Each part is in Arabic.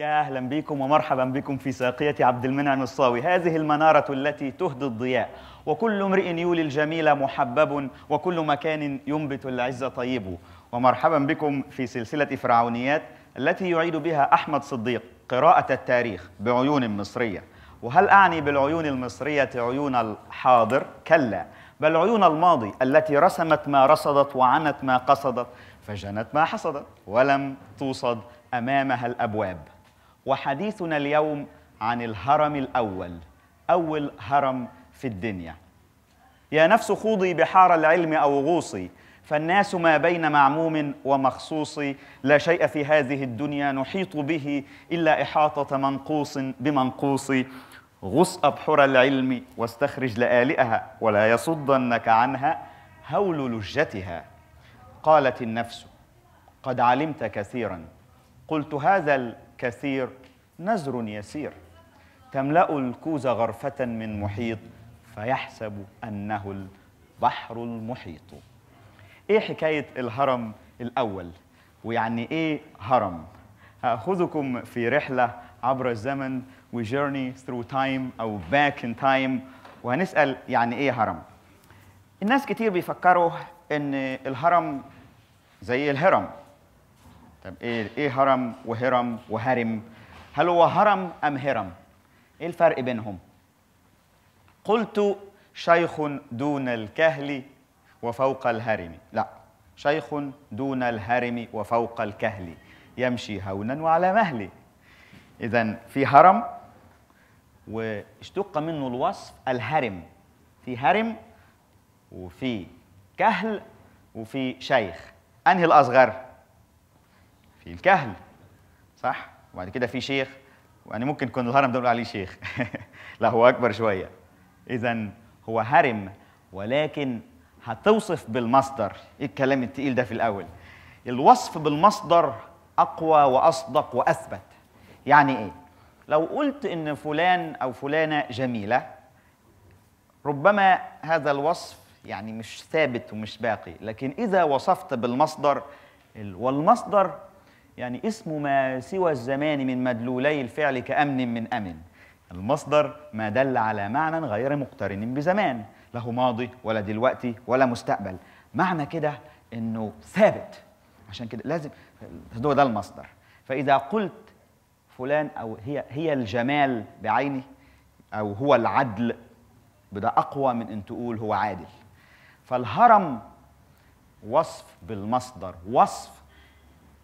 يا اهلا بكم ومرحبا بكم في ساقيه عبد المنعم الصاوي، هذه المناره التي تهدي الضياء، وكل امرئ يولي الجميل محبب وكل مكان ينبت العز طيب، ومرحبا بكم في سلسله فرعونيات التي يعيد بها احمد صديق قراءه التاريخ بعيون مصريه، وهل اعني بالعيون المصريه عيون الحاضر؟ كلا، بل عيون الماضي التي رسمت ما رصدت وعنت ما قصدت، فجنت ما حصدت ولم توصد امامها الابواب. وحديثنا اليوم عن الهرم الأول أول هرم في الدنيا يا نفس خوضي بحار العلم أو غوصي فالناس ما بين معموم ومخصوص لا شيء في هذه الدنيا نحيط به إلا إحاطة منقوص بمنقوص غص أبحر العلم واستخرج لآلئها ولا يصدنك عنها هول لجتها قالت النفس قد علمت كثيرا قلت هذا كثير نزر يسير تملأ الكوز غرفة من محيط فيحسب أنه البحر المحيط إيه حكاية الهرم الأول ويعني إيه هرم هأخذكم في رحلة عبر الزمن وجيرني ثرو تايم أو باك إن تايم وهنسأل يعني إيه هرم الناس كتير بيفكروا إن الهرم زي الهرم طب ايه ايه هرم وهرم وهرم هل هو هرم ام هرم ايه الفرق بينهم قلت شيخ دون الكهل وفوق الهرم لا شيخ دون الهرم وفوق الكهل يمشي هونا وعلى مهله اذا في هرم واشتق منه الوصف الهرم في هرم وفي كهل وفي شيخ انهي الاصغر في الكهل صح وبعد كده في شيخ يعني ممكن يكون الهرم ده عليه شيخ لا هو اكبر شويه اذا هو هرم ولكن هتوصف بالمصدر ايه الكلام التقيل ده في الاول الوصف بالمصدر اقوى واصدق واثبت يعني ايه لو قلت ان فلان او فلانه جميله ربما هذا الوصف يعني مش ثابت ومش باقي لكن اذا وصفت بالمصدر والمصدر يعني اسم ما سوى الزمان من مدلولي الفعل كأمن من أمن المصدر ما دل على معنى غير مقترن بزمان له ماضي ولا دلوقتي ولا مستقبل معنى كده انه ثابت عشان كده لازم هو ده المصدر فاذا قلت فلان او هي هي الجمال بعينه او هو العدل بده اقوى من ان تقول هو عادل فالهرم وصف بالمصدر وصف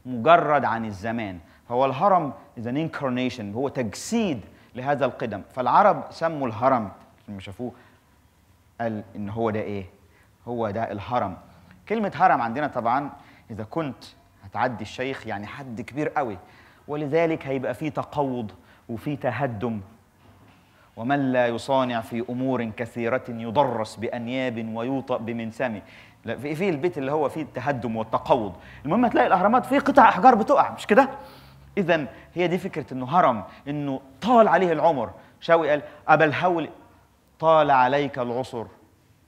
مجرد عن الزمان فهو الهرم is an incarnation هو تجسيد لهذا القدم فالعرب سموا الهرم لما شافوه قال ان هو ده ايه هو ده الهرم كلمه هرم عندنا طبعا اذا كنت هتعدي الشيخ يعني حد كبير قوي ولذلك هيبقى فيه تقوض وفي تهدم ومن لا يصانع في امور كثيره يضرس بانياب ويوطأ بمنسم لا في في البيت اللي هو فيه التهدم والتقوض المهم هتلاقي الاهرامات فيه قطع احجار بتقع مش كده اذا هي دي فكره انه هرم انه طال عليه العمر شاوي قال ابا الهول طال عليك العصر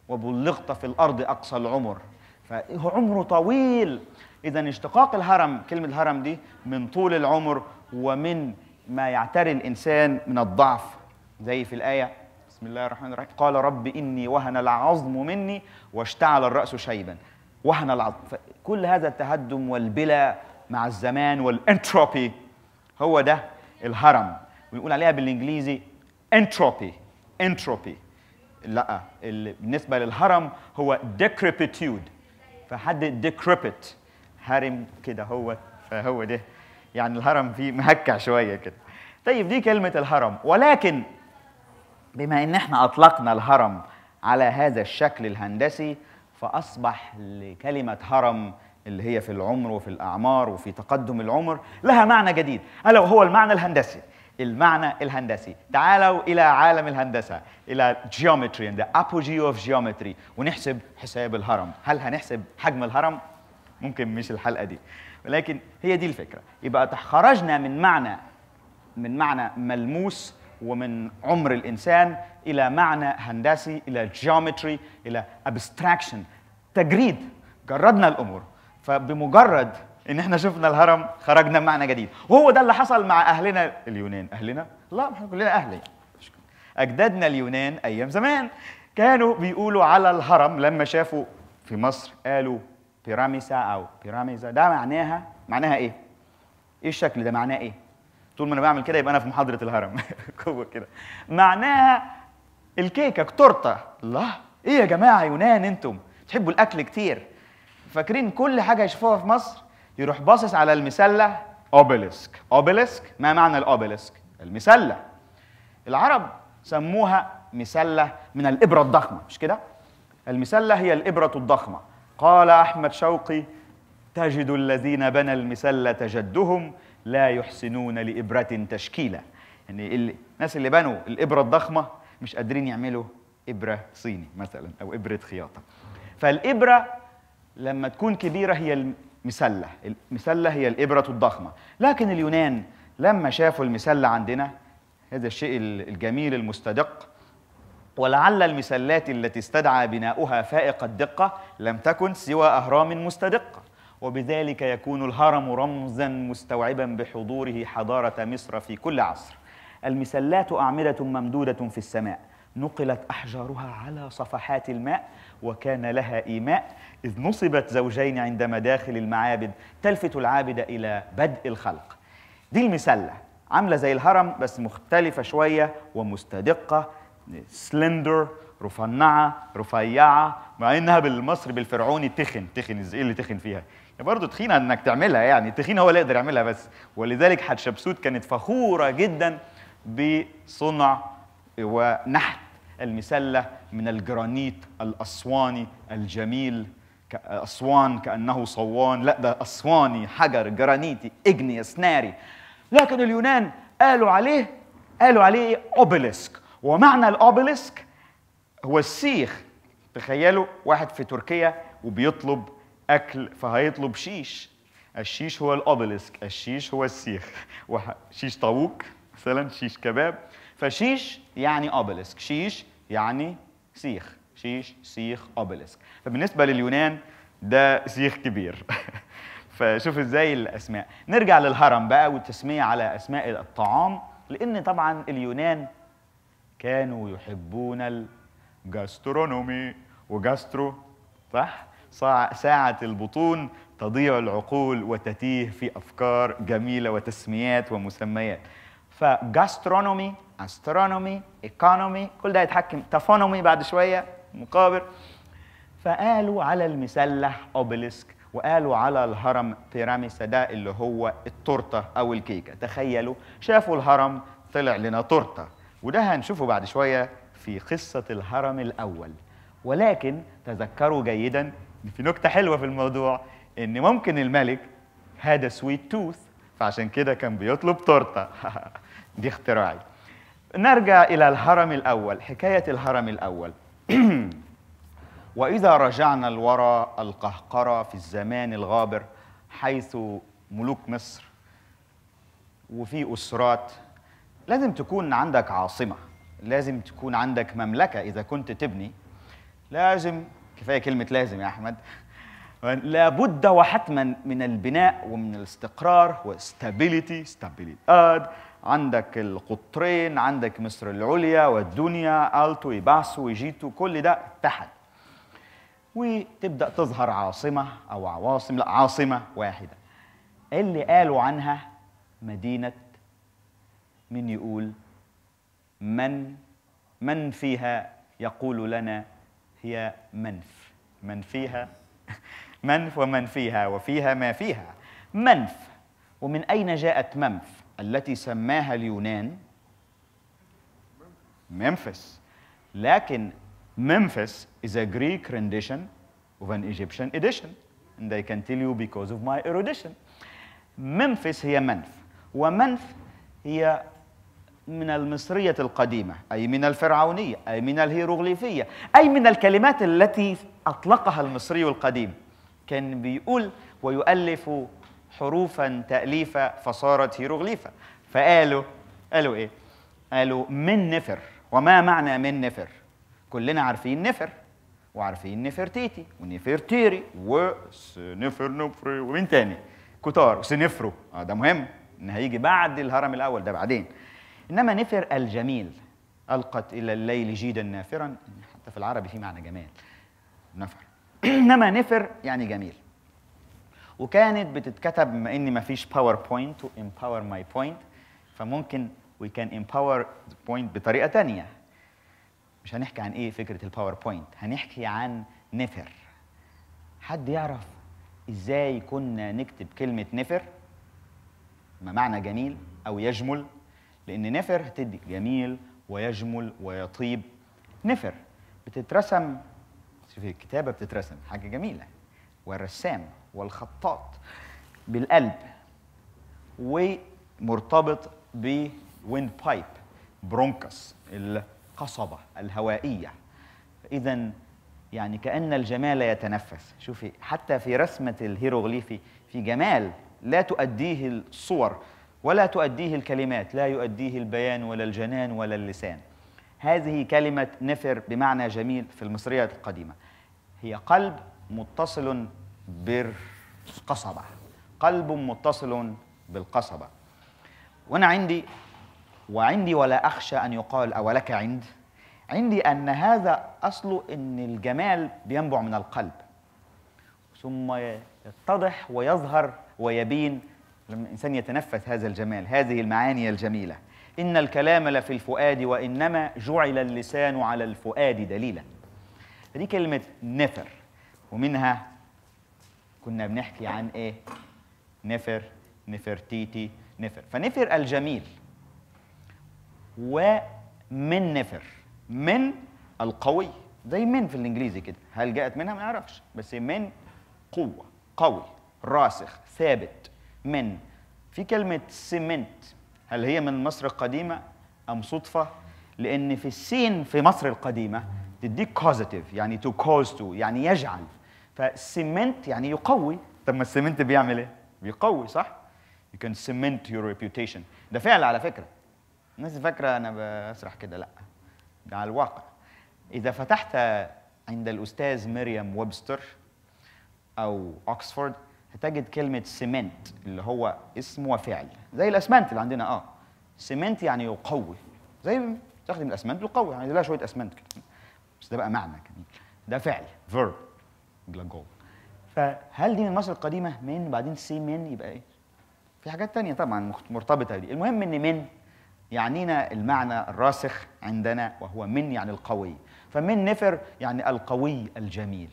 وبلغت في الارض اقصى العمر فهو عمره طويل اذا اشتقاق الهرم كلمه الهرم دي من طول العمر ومن ما يعتري الانسان من الضعف زي في الايه بسم الله الرحمن الرحيم قال رب إني وهن العظم مني واشتعل الرأس شيبا وهن العظم كل هذا التهدم والبلا مع الزمان والانتروبي هو ده الهرم ويقول عليها بالانجليزي انتروبي انتروبي لا بالنسبه للهرم هو ديكريبيتود فحد ديكريبت هرم كده هو فهو ده يعني الهرم فيه مهكع شويه كده طيب دي كلمه الهرم ولكن بما ان احنا اطلقنا الهرم على هذا الشكل الهندسي فاصبح لكلمه هرم اللي هي في العمر وفي الاعمار وفي تقدم العمر لها معنى جديد الا وهو المعنى الهندسي المعنى الهندسي تعالوا الى عالم الهندسه الى جيومتري ذا apogee اوف جيومتري ونحسب حساب الهرم هل هنحسب حجم الهرم ممكن مش الحلقه دي ولكن هي دي الفكره يبقى خرجنا من معنى من معنى ملموس ومن عمر الانسان الى معنى هندسي الى جيومتري الى ابستراكشن تجريد جردنا الامور فبمجرد ان احنا شفنا الهرم خرجنا بمعنى جديد وهو ده اللي حصل مع اهلنا اليونان اهلنا لا احنا كلنا اهلي اجدادنا اليونان ايام زمان كانوا بيقولوا على الهرم لما شافوا في مصر قالوا بيراميسا او بيراميزا ده معناها معناها ايه ايه الشكل ده معناه ايه طول ما انا بعمل كده يبقى انا في محاضره الهرم كده معناها الكيكه تورته الله ايه يا جماعه يونان انتم بتحبوا الاكل كتير فاكرين كل حاجه يشوفوها في مصر يروح باصص على المسله اوبليسك اوبليسك ما معنى الاوبليسك المسله العرب سموها مسله من الابره الضخمه مش كده المسله هي الابره الضخمه قال احمد شوقي تجد الذين بنى المسله جدهم لا يحسنون لإبرة تشكيلا يعني الناس اللي بنوا الإبرة الضخمة مش قادرين يعملوا إبرة صيني مثلا أو إبرة خياطة فالإبرة لما تكون كبيرة هي المسلة المسلة هي الإبرة الضخمة لكن اليونان لما شافوا المسلة عندنا هذا الشيء الجميل المستدق ولعل المسلات التي استدعى بناؤها فائق الدقة لم تكن سوى أهرام مستدقة وبذلك يكون الهرم رمزا مستوعبا بحضوره حضارة مصر في كل عصر المسلات أعمدة ممدودة في السماء نقلت أحجارها على صفحات الماء وكان لها إيماء إذ نصبت زوجين عند مداخل المعابد تلفت العابد إلى بدء الخلق دي المسلة عاملة زي الهرم بس مختلفة شوية ومستدقة سلندر رفنعة رفيعة مع إنها بالمصري بالفرعوني تخن تخن إيه اللي تخن فيها يعني برضه تخينه انك تعملها يعني التخين هو اللي يقدر يعملها بس ولذلك حتشبسوت كانت فخوره جدا بصنع ونحت المسله من الجرانيت الاسواني الجميل اسوان كانه صوان لا ده اسواني حجر جرانيتي اجنيس ناري لكن اليونان قالوا عليه قالوا عليه إيه؟ اوبليسك ومعنى الاوبليسك هو السيخ تخيلوا واحد في تركيا وبيطلب اكل فهيطلب شيش الشيش هو الأوبليسك الشيش هو السيخ شيش طاووق مثلا شيش كباب فشيش يعني أوبليسك شيش يعني سيخ شيش سيخ أوبليسك فبالنسبة لليونان ده سيخ كبير فشوف ازاي الاسماء نرجع للهرم بقى والتسميه على اسماء الطعام لان طبعا اليونان كانوا يحبون الجاسترونومي وجاسترو صح ساعة البطون تضيع العقول وتتيه في أفكار جميلة وتسميات ومسميات فجاسترونومي استرونومي ايكونومي كل ده يتحكم تفونومي بعد شوية مقابر فقالوا على المسلح اوبليسك وقالوا على الهرم بيراميسا ده اللي هو التورته او الكيكه تخيلوا شافوا الهرم طلع لنا تورته وده هنشوفه بعد شويه في قصه الهرم الاول ولكن تذكروا جيدا في نكته حلوه في الموضوع ان ممكن الملك هذا سويت توث فعشان كده كان بيطلب تورته دي اختراعي نرجع الى الهرم الاول حكايه الهرم الاول واذا رجعنا الورى القهقره في الزمان الغابر حيث ملوك مصر وفي اسرات لازم تكون عندك عاصمه لازم تكون عندك مملكه اذا كنت تبني لازم كفايه كلمه لازم يا احمد لابد وحتما من البناء ومن الاستقرار واستابيليتي اد عندك القطرين عندك مصر العليا والدنيا التو يباسو ويجيتو كل ده تحت وتبدا تظهر عاصمه او عواصم لا عاصمه واحده اللي قالوا عنها مدينه من يقول من من فيها يقول لنا هي منف من فيها منف ومن فيها وفيها ما فيها منف ومن أين جاءت منف التي سماها اليونان ممفيس لكن ممفيس is a Greek rendition of an Egyptian edition and I can tell you because of my erudition ممفيس هي منف ومنف هي من المصرية القديمة أي من الفرعونية أي من الهيروغليفية أي من الكلمات التي أطلقها المصري القديم كان بيقول ويؤلف حروفا تأليفا فصارت هيروغليفة فقالوا قالوا إيه؟ قالوا من نفر وما معنى من نفر؟ كلنا عارفين نفر وعارفين نفرتيتي ونفرتيري وسنفر نفري ومين تاني؟ كتار وسنفرو اه ده مهم ان هيجي بعد الهرم الاول ده بعدين إنما نفر الجميل ألقت إلى الليل جيدا نافرا حتى في العربي في معنى جمال نفر إنما نفر يعني جميل وكانت بتتكتب بما إن مفيش باوربوينت تو empower ماي بوينت فممكن وي كان empower بوينت بطريقة تانية مش هنحكي عن إيه فكرة الباوربوينت هنحكي عن نفر حد يعرف إزاي كنا نكتب كلمة نفر ما معنى جميل أو يجمل لأن نفر هتدي جميل ويجمل ويطيب نفر بتترسم في الكتابة بتترسم حاجة جميلة والرسام والخطاط بالقلب ومرتبط بويند بايب برونكس القصبة الهوائية إذا يعني كأن الجمال يتنفس شوفي حتى في رسمة الهيروغليفي في جمال لا تؤديه الصور ولا تؤديه الكلمات لا يؤديه البيان ولا الجنان ولا اللسان هذه كلمة نفر بمعنى جميل في المصرية القديمة هي قلب متصل بالقصبة قلب متصل بالقصبة وأنا عندي وعندي ولا أخشى أن يقال أولك عند عندي أن هذا أصل أن الجمال بينبع من القلب ثم يتضح ويظهر ويبين لما الإنسان يتنفس هذا الجمال هذه المعاني الجميلة إن الكلام لفي الفؤاد وإنما جعل اللسان على الفؤاد دليلا دي كلمة نفر ومنها كنا بنحكي عن إيه نفر نفرتيتي نفر فنفر الجميل ومن نفر من القوي زي من في الانجليزي كده هل جاءت منها ما نعرفش بس من قوه قوي راسخ ثابت من في كلمة سمنت هل هي من مصر القديمة أم صدفة؟ لأن في السين في مصر القديمة تديك كوزيتيف يعني تو كوز تو يعني يجعل فسيمنت يعني يقوي طب ما السمنت بيعمل ايه؟ بيقوي صح؟ You can cement your reputation ده فعل على فكرة الناس فاكرة أنا بسرح كده لا ده على الواقع إذا فتحت عند الأستاذ مريم ويبستر أو أوكسفورد هتجد كلمه سمنت اللي هو اسم وفعل زي الاسمنت اللي عندنا اه سمنت يعني يقوي زي تستخدم الاسمنت يقوي يعني لها شويه اسمنت كده بس ده بقى معنى جميل ده فعل فيرب جلاجول فهل دي من مصر القديمه من بعدين سي من يبقى ايه في حاجات تانية طبعا مرتبطه دي المهم ان من يعنينا المعنى الراسخ عندنا وهو من يعني القوي فمن نفر يعني القوي الجميل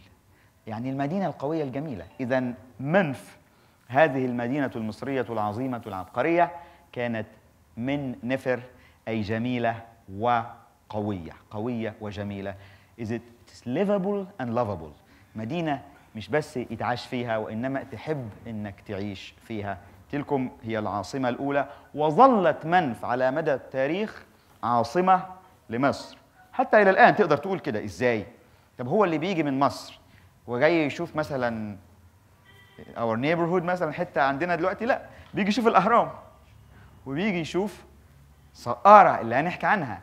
يعني المدينة القوية الجميلة إذا منف هذه المدينة المصرية العظيمة العبقرية كانت من نفر أي جميلة وقوية قوية وجميلة Is it livable and lovable مدينة مش بس يتعاش فيها وإنما تحب إنك تعيش فيها تلكم هي العاصمة الأولى وظلت منف على مدى التاريخ عاصمة لمصر حتى إلى الآن تقدر تقول كده إزاي طب هو اللي بيجي من مصر وجاي يشوف مثلا اور نيبرهود مثلا حته عندنا دلوقتي لا بيجي يشوف الاهرام وبيجي يشوف سقاره اللي هنحكي عنها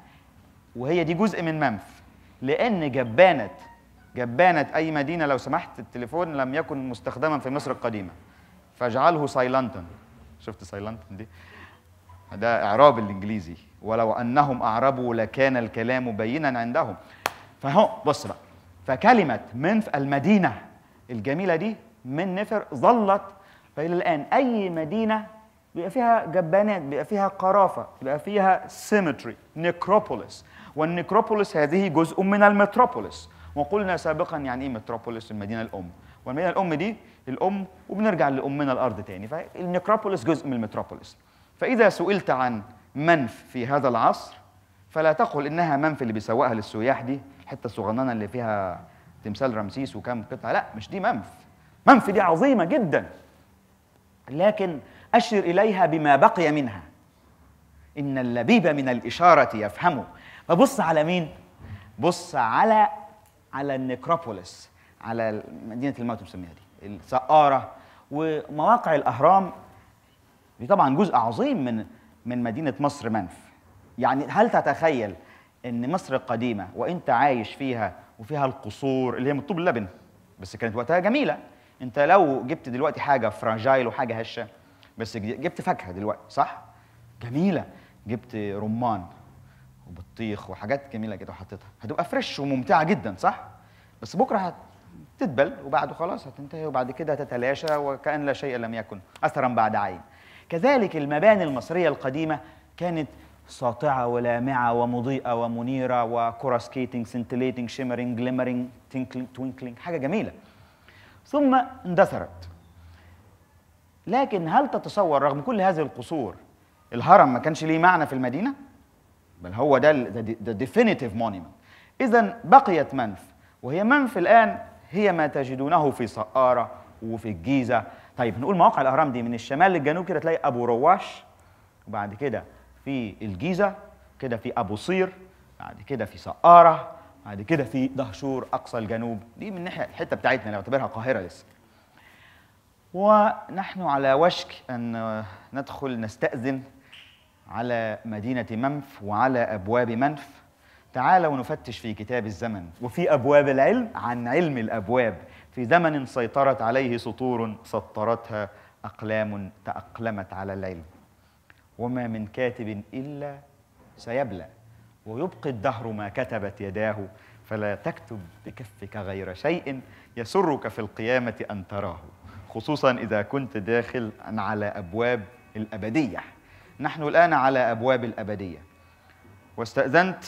وهي دي جزء من منف لان جبانه جبانه اي مدينه لو سمحت التليفون لم يكن مستخدما في مصر القديمه فاجعله سايلنتن شفت سايلنتن دي ده اعراب الانجليزي ولو انهم اعربوا لكان الكلام بينا عندهم فهو بص بقى فكلمة منف المدينة الجميلة دي من نفر ظلت فإلى الآن أي مدينة بيبقى فيها جبانات بيبقى فيها قرافة بيبقى فيها سيمتري نيكروبوليس والنيكروبوليس هذه جزء من المتروبوليس وقلنا سابقا يعني ايه متروبوليس المدينه الام والمدينه الام دي الام وبنرجع لامنا الارض تاني فالنيكروبوليس جزء من المتروبوليس فاذا سئلت عن منف في هذا العصر فلا تقل انها منف اللي بيسوقها للسياح دي الحته الصغننه اللي فيها تمثال رمسيس وكام قطعه لا مش دي منف منف دي عظيمه جدا لكن اشر اليها بما بقي منها ان اللبيب من الاشاره يفهمه فبص على مين بص على على النكروبوليس على مدينه الموت مسميها دي السقاره ومواقع الاهرام دي طبعا جزء عظيم من من مدينه مصر منف يعني هل تتخيل ان مصر القديمه وانت عايش فيها وفيها القصور اللي هي من طوب اللبن بس كانت وقتها جميله انت لو جبت دلوقتي حاجه فراجايل وحاجه هشه بس جبت فاكهه دلوقتي صح جميله جبت رمان وبطيخ وحاجات جميله كده وحطيتها هتبقى فريش وممتعه جدا صح بس بكره هتتبل وبعده خلاص هتنتهي وبعد كده هتتلاشى وكأن لا شيء لم يكن أثرا بعد عين كذلك المباني المصرية القديمة كانت ساطعة ولامعة ومضيئة ومنيرة وكرة سكيتنج سنتليتنج شيمرنج جليمرنج توينكلينج حاجة جميلة ثم اندثرت لكن هل تتصور رغم كل هذه القصور الهرم ما كانش ليه معنى في المدينة؟ بل هو ده ذا ديفينيتيف مونيمنت إذا بقيت منف وهي منف الآن هي ما تجدونه في سقارة وفي الجيزة طيب نقول مواقع الأهرام دي من الشمال للجنوب كده تلاقي أبو رواش وبعد كده في الجيزه كده في ابو صير بعد كده في سقاره بعد كده في دهشور اقصى الجنوب دي من ناحيه الحته بتاعتنا نعتبرها قاهره لسه ونحن على وشك ان ندخل نستاذن على مدينه منف وعلى ابواب منف تعالوا نفتش في كتاب الزمن وفي ابواب العلم عن علم الابواب في زمن سيطرت عليه سطور سطرتها اقلام تاقلمت على العلم وما من كاتب إلا سيبلى ويبقي الدهر ما كتبت يداه فلا تكتب بكفك غير شيء يسرك في القيامة أن تراه خصوصا إذا كنت داخل على أبواب الأبدية نحن الآن على أبواب الأبدية واستأذنت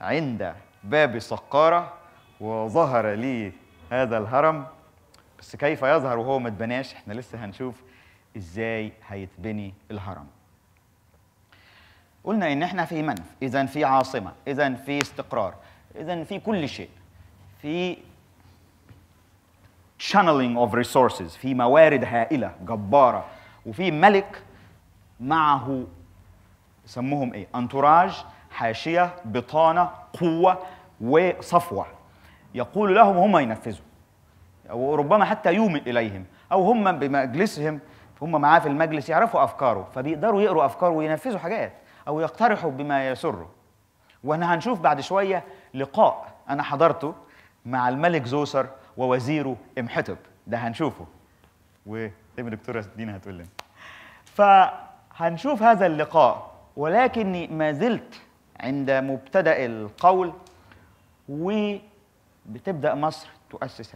عند باب سقارة وظهر لي هذا الهرم بس كيف يظهر وهو ما اتبناش احنا لسه هنشوف ازاي هيتبني الهرم قلنا ان احنا في منف اذا في عاصمه اذا في استقرار اذا في كل شيء في channeling of resources في موارد هائله جباره وفي ملك معه سموهم ايه انتوراج حاشيه بطانه قوه وصفوه يقول لهم هم ينفذوا وربما حتى يومئ اليهم او هم بمجلسهم هم معاه في المجلس يعرفوا افكاره فبيقدروا يقروا افكاره وينفذوا حاجات أو يقترحوا بما يسره وأنا هنشوف بعد شوية لقاء أنا حضرته مع الملك زوسر ووزيره امحتب ده هنشوفه وابن دكتورة دينا هتقول لنا فهنشوف هذا اللقاء ولكني ما زلت عند مبتدأ القول وبتبدأ مصر تؤسس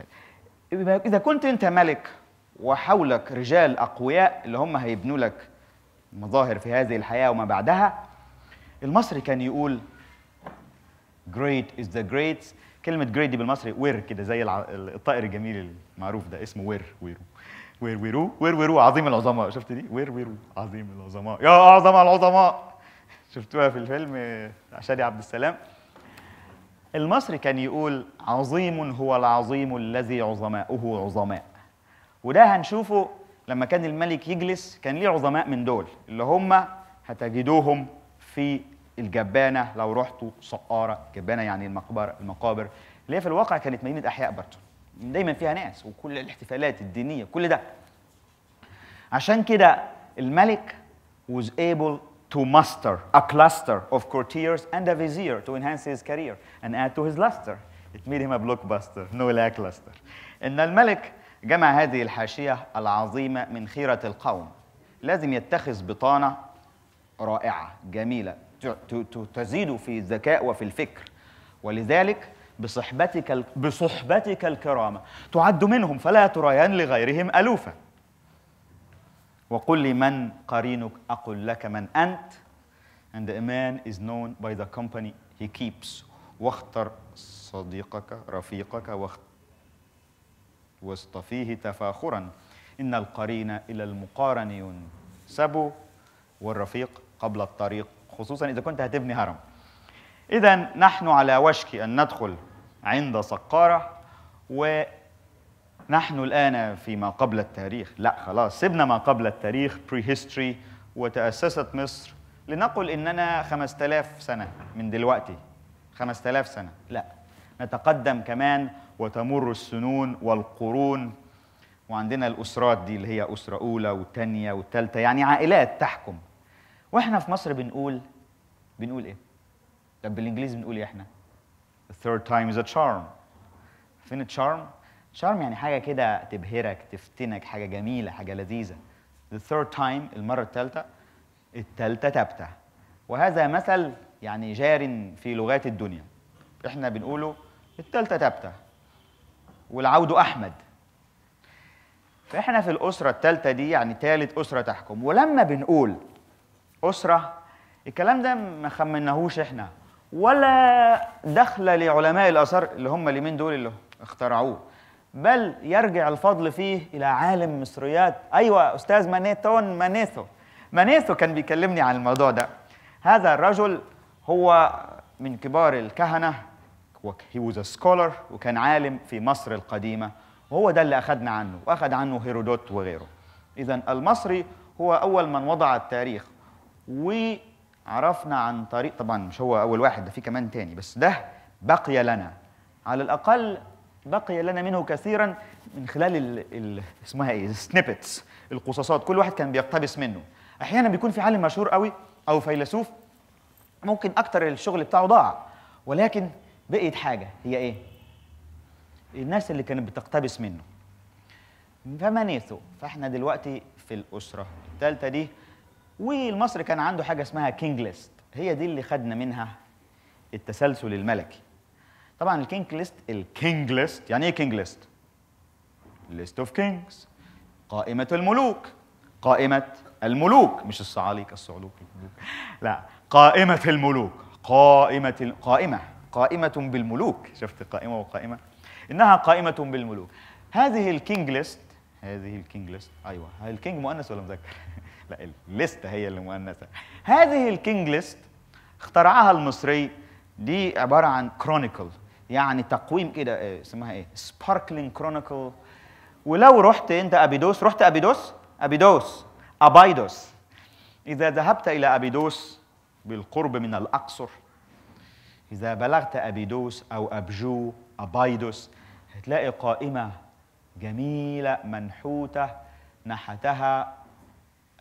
هذا إذا كنت أنت ملك وحولك رجال أقوياء اللي هم هيبنوا لك مظاهر في هذه الحياة وما بعدها المصري كان يقول great is the great كلمة great دي بالمصري وير كده زي الطائر الجميل المعروف ده اسمه وير ويرو وير ويرو وير ويرو عظيم العظماء شفت دي وير ويرو عظيم العظماء يا أعظم العظماء شفتوها في الفيلم شادي عبد السلام المصري كان يقول عظيم هو العظيم الذي عظماؤه عظماء وده هنشوفه لما كان الملك يجلس كان ليه عظماء من دول اللي هم هتجدوهم في الجبانه لو رحتوا سقاره جبانه يعني المقبره المقابر اللي هي في الواقع كانت مدينه احياء برضه دايما فيها ناس وكل الاحتفالات الدينيه كل ده عشان كده الملك was able to muster a cluster of courtiers and a vizier to enhance his career and add to his luster. It made him a blockbuster, no lackluster. إن الملك جمع هذه الحاشية العظيمة من خيرة القوم لازم يتخذ بطانة رائعة جميلة تزيد في الذكاء وفي الفكر ولذلك بصحبتك بصحبتك الكرامة تعد منهم فلا تريان لغيرهم ألوفا وقل لي من قرينك أقل لك من أنت and a man is known by the company he keeps واختر صديقك رفيقك واختر وسط فيه تفاخرا إن القرين إلى المقارن ينسب والرفيق قبل الطريق خصوصا إذا كنت هتبني هرم إذا نحن على وشك أن ندخل عند سقارة ونحن الآن في ما قبل التاريخ لا خلاص سيبنا ما قبل التاريخ prehistory وتأسست مصر لنقل إننا 5000 سنة من دلوقتي 5000 سنة لا نتقدم كمان وتمر السنون والقرون وعندنا الأسرات دي اللي هي أسرة أولى وتانية وتالتة يعني عائلات تحكم واحنا في مصر بنقول بنقول ايه؟ طب بالانجليزي بنقول ايه احنا؟ The third time is a charm فين التشارم؟ شارم يعني حاجة كده تبهرك تفتنك حاجة جميلة حاجة لذيذة The third time المرة الثالثة الثالثة تبتة وهذا مثل يعني جار في لغات الدنيا احنا بنقوله الثالثة تبتة والعود احمد فاحنا في الاسره الثالثه دي يعني ثالث اسره تحكم ولما بنقول اسره الكلام ده ما خمناهوش احنا ولا دخل لعلماء الاثار اللي هم اليمين دول اللي اخترعوه بل يرجع الفضل فيه الى عالم مصريات ايوه استاذ مانيتون مانيثو مانيثو كان بيكلمني عن الموضوع ده هذا الرجل هو من كبار الكهنه he was a scholar وكان عالم في مصر القديمة وهو ده اللي أخذنا عنه وأخذ عنه هيرودوت وغيره إذا المصري هو أول من وضع التاريخ وعرفنا عن طريق طبعا مش هو أول واحد ده في كمان تاني بس ده بقي لنا على الأقل بقي لنا منه كثيرا من خلال الـ الـ اسمها ايه السنيبتس القصاصات كل واحد كان بيقتبس منه احيانا بيكون في عالم مشهور قوي او فيلسوف ممكن اكتر الشغل بتاعه ضاع ولكن بقيت حاجه هي ايه الناس اللي كانت بتقتبس منه فما نيثو فاحنا دلوقتي في الاسره الثالثه دي والمصري كان عنده حاجه اسمها كينج ليست هي دي اللي خدنا منها التسلسل الملكي طبعا الكينج ليست الكينج ليست يعني ايه كينج ليست ليست اوف كينجز قائمه الملوك قائمه الملوك مش الصعاليك الصعلوك لا قائمه الملوك قائمه قائمه قائمة بالملوك شفت قائمة وقائمة إنها قائمة بالملوك هذه الكينج ليست هذه الكينج ليست أيوة هل الكينج مؤنث ولا مذكر لا الليست هي اللي مؤنثة هذه الكينج ليست اخترعها المصري دي عبارة عن كرونيكل يعني تقويم كده آه، اسمها ايه سباركلينج كرونيكل ولو رحت انت ابيدوس رحت ابيدوس ابيدوس ابيدوس اذا ذهبت الى ابيدوس بالقرب من الاقصر إذا بلغت أبيدوس أو أبجو أبايدوس هتلاقي قائمة جميلة منحوتة نحتها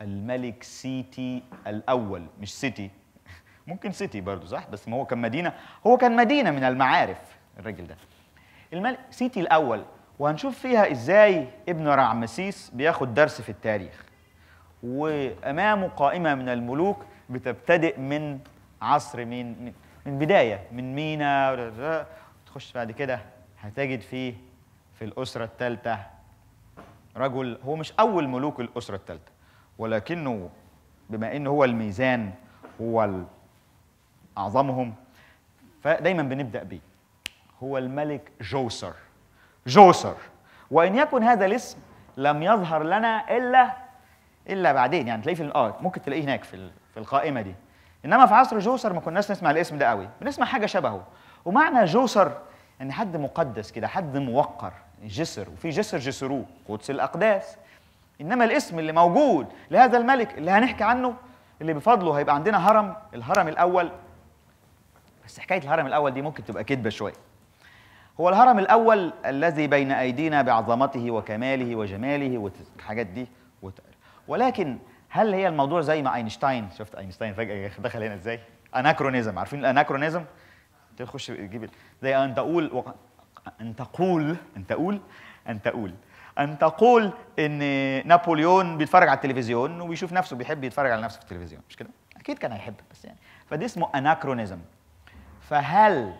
الملك سيتي الأول مش سيتي ممكن سيتي برضو صح بس ما هو كان مدينة هو كان مدينة من المعارف الراجل ده الملك سيتي الأول وهنشوف فيها إزاي ابن رعمسيس بياخد درس في التاريخ وأمامه قائمة من الملوك بتبتدئ من عصر مين من بداية من مينا تخش بعد كده هتجد فيه في الاسره الثالثه رجل هو مش اول ملوك الاسره الثالثه ولكنه بما انه هو الميزان هو اعظمهم فدايما بنبدا بيه هو الملك جوسر جوسر وان يكن هذا الاسم لم يظهر لنا الا الا بعدين يعني تلاقيه في اه ممكن تلاقيه هناك في في القائمه دي انما في عصر جوسر ما كناش نسمع الاسم ده قوي بنسمع حاجه شبهه ومعنى جوسر ان حد مقدس كده حد موقر جسر وفي جسر جسروه قدس الاقداس انما الاسم اللي موجود لهذا الملك اللي هنحكي عنه اللي بفضله هيبقى عندنا هرم الهرم الاول بس حكايه الهرم الاول دي ممكن تبقى كذبه شويه هو الهرم الاول الذي بين ايدينا بعظمته وكماله وجماله والحاجات دي ولكن هل هي الموضوع زي ما اينشتاين شفت اينشتاين فجاه دخل هنا ازاي اناكرونيزم عارفين الاناكرونيزم تخش تجيب زي ان تقول وق... ان تقول ان تقول ان تقول ان تقول ان نابليون بيتفرج على التلفزيون وبيشوف نفسه بيحب يتفرج على نفسه في التلفزيون مش كده اكيد كان هيحب بس يعني فده اسمه اناكرونيزم فهل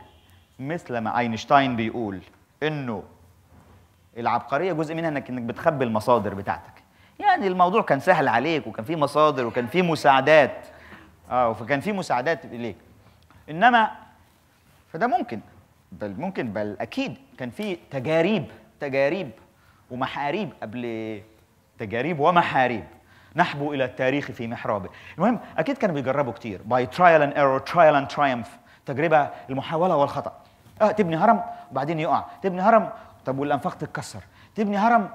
مثل ما اينشتاين بيقول انه العبقريه جزء منها انك انك بتخبي المصادر بتاعتك يعني الموضوع كان سهل عليك وكان في مصادر وكان في مساعدات اه فكان في مساعدات ليك انما فده ممكن بل ممكن بل اكيد كان في تجارب تجارب ومحاريب قبل تجارب ومحاريب نحبو الى التاريخ في محرابه المهم اكيد كانوا بيجربوا كتير باي ترايل اند ايرور ترايل اند ترايمف تجربه المحاوله والخطا اه تبني هرم وبعدين يقع تبني هرم طب والانفاق تتكسر تبني هرم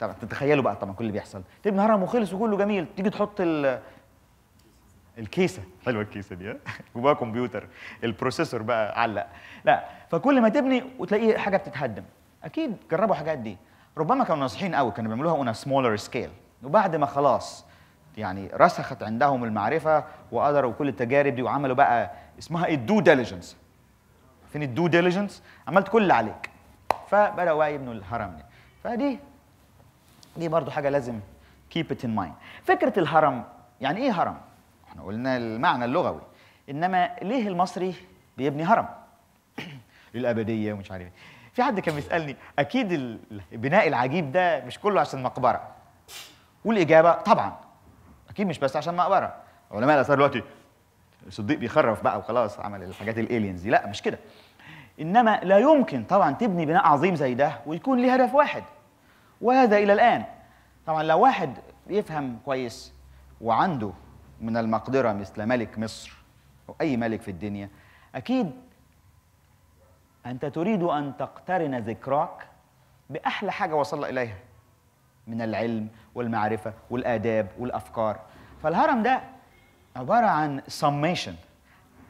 طبعا تتخيلوا بقى طبعا كل اللي بيحصل تبني طيب هرم وخلص وكله جميل تيجي تحط ال الكيسه حلوه الكيسه دي جواها كمبيوتر البروسيسور بقى علق لا فكل ما تبني وتلاقيه حاجه بتتهدم اكيد جربوا الحاجات دي ربما كانوا ناصحين قوي كانوا بيعملوها اون سمولر سكيل وبعد ما خلاص يعني رسخت عندهم المعرفه وقدروا كل التجارب دي وعملوا بقى اسمها الدو ديليجنس فين الدو ديليجنس عملت كل اللي عليك فبداوا بقى يبنوا الهرم دي فدي دي برضو حاجه لازم keep it in mind فكره الهرم يعني ايه هرم احنا قلنا المعنى اللغوي انما ليه المصري بيبني هرم للابديه ومش عارف إيه. في حد كان بيسالني اكيد البناء العجيب ده مش كله عشان مقبره والاجابه طبعا اكيد مش بس عشان مقبره علماء الاثار دلوقتي صديق بيخرف بقى وخلاص عمل الحاجات الالينز دي لا مش كده انما لا يمكن طبعا تبني بناء عظيم زي ده ويكون ليه هدف واحد وهذا إلى الآن طبعا لو واحد يفهم كويس وعنده من المقدرة مثل ملك مصر أو أي ملك في الدنيا أكيد أنت تريد أن تقترن ذكراك بأحلى حاجة وصل إليها من العلم والمعرفة والآداب والأفكار فالهرم ده عبارة عن summation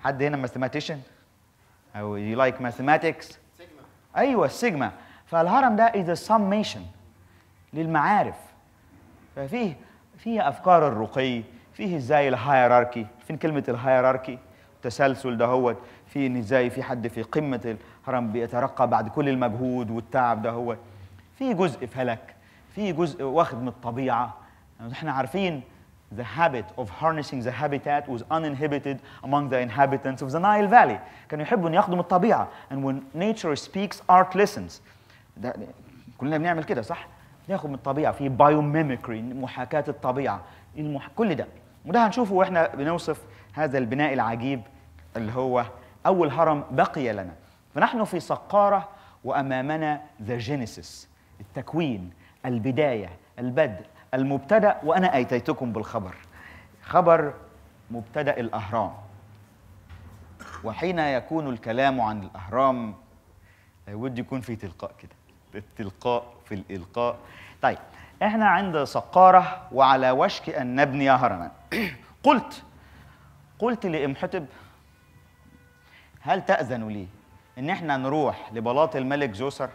حد هنا ماثيماتيشن أو يو لايك ماثيماتكس سيجما أيوه السيجما فالهرم ده از summation للمعارف ففيه فيه افكار الرقي فيه ازاي الهيراركي فين كلمه الهيراركي التسلسل دهوت في ان ازاي في حد في قمه الهرم بيترقى بعد كل المجهود والتعب دهوت في جزء فلك في جزء واخد من الطبيعه يعني احنا عارفين the habit of harnessing the habitat was uninhibited among the inhabitants of the Nile Valley. كانوا يحبوا ان يخدموا الطبيعه and when nature speaks art listens. ده كلنا بنعمل كده صح؟ ناخد من الطبيعه في بايوميميكري محاكاه الطبيعه المح... كل ده وده هنشوفه واحنا بنوصف هذا البناء العجيب اللي هو اول هرم بقي لنا فنحن في سقاره وامامنا ذا جينيسيس التكوين البدايه البدء المبتدا وانا اتيتكم بالخبر خبر مبتدا الاهرام وحين يكون الكلام عن الاهرام لابد آه، يكون في تلقاء كده التلقاء في الإلقاء طيب احنا عند سقارة وعلى وشك أن نبني هرما قلت قلت لإمحتب هل تأذن لي إن احنا نروح لبلاط الملك جوسر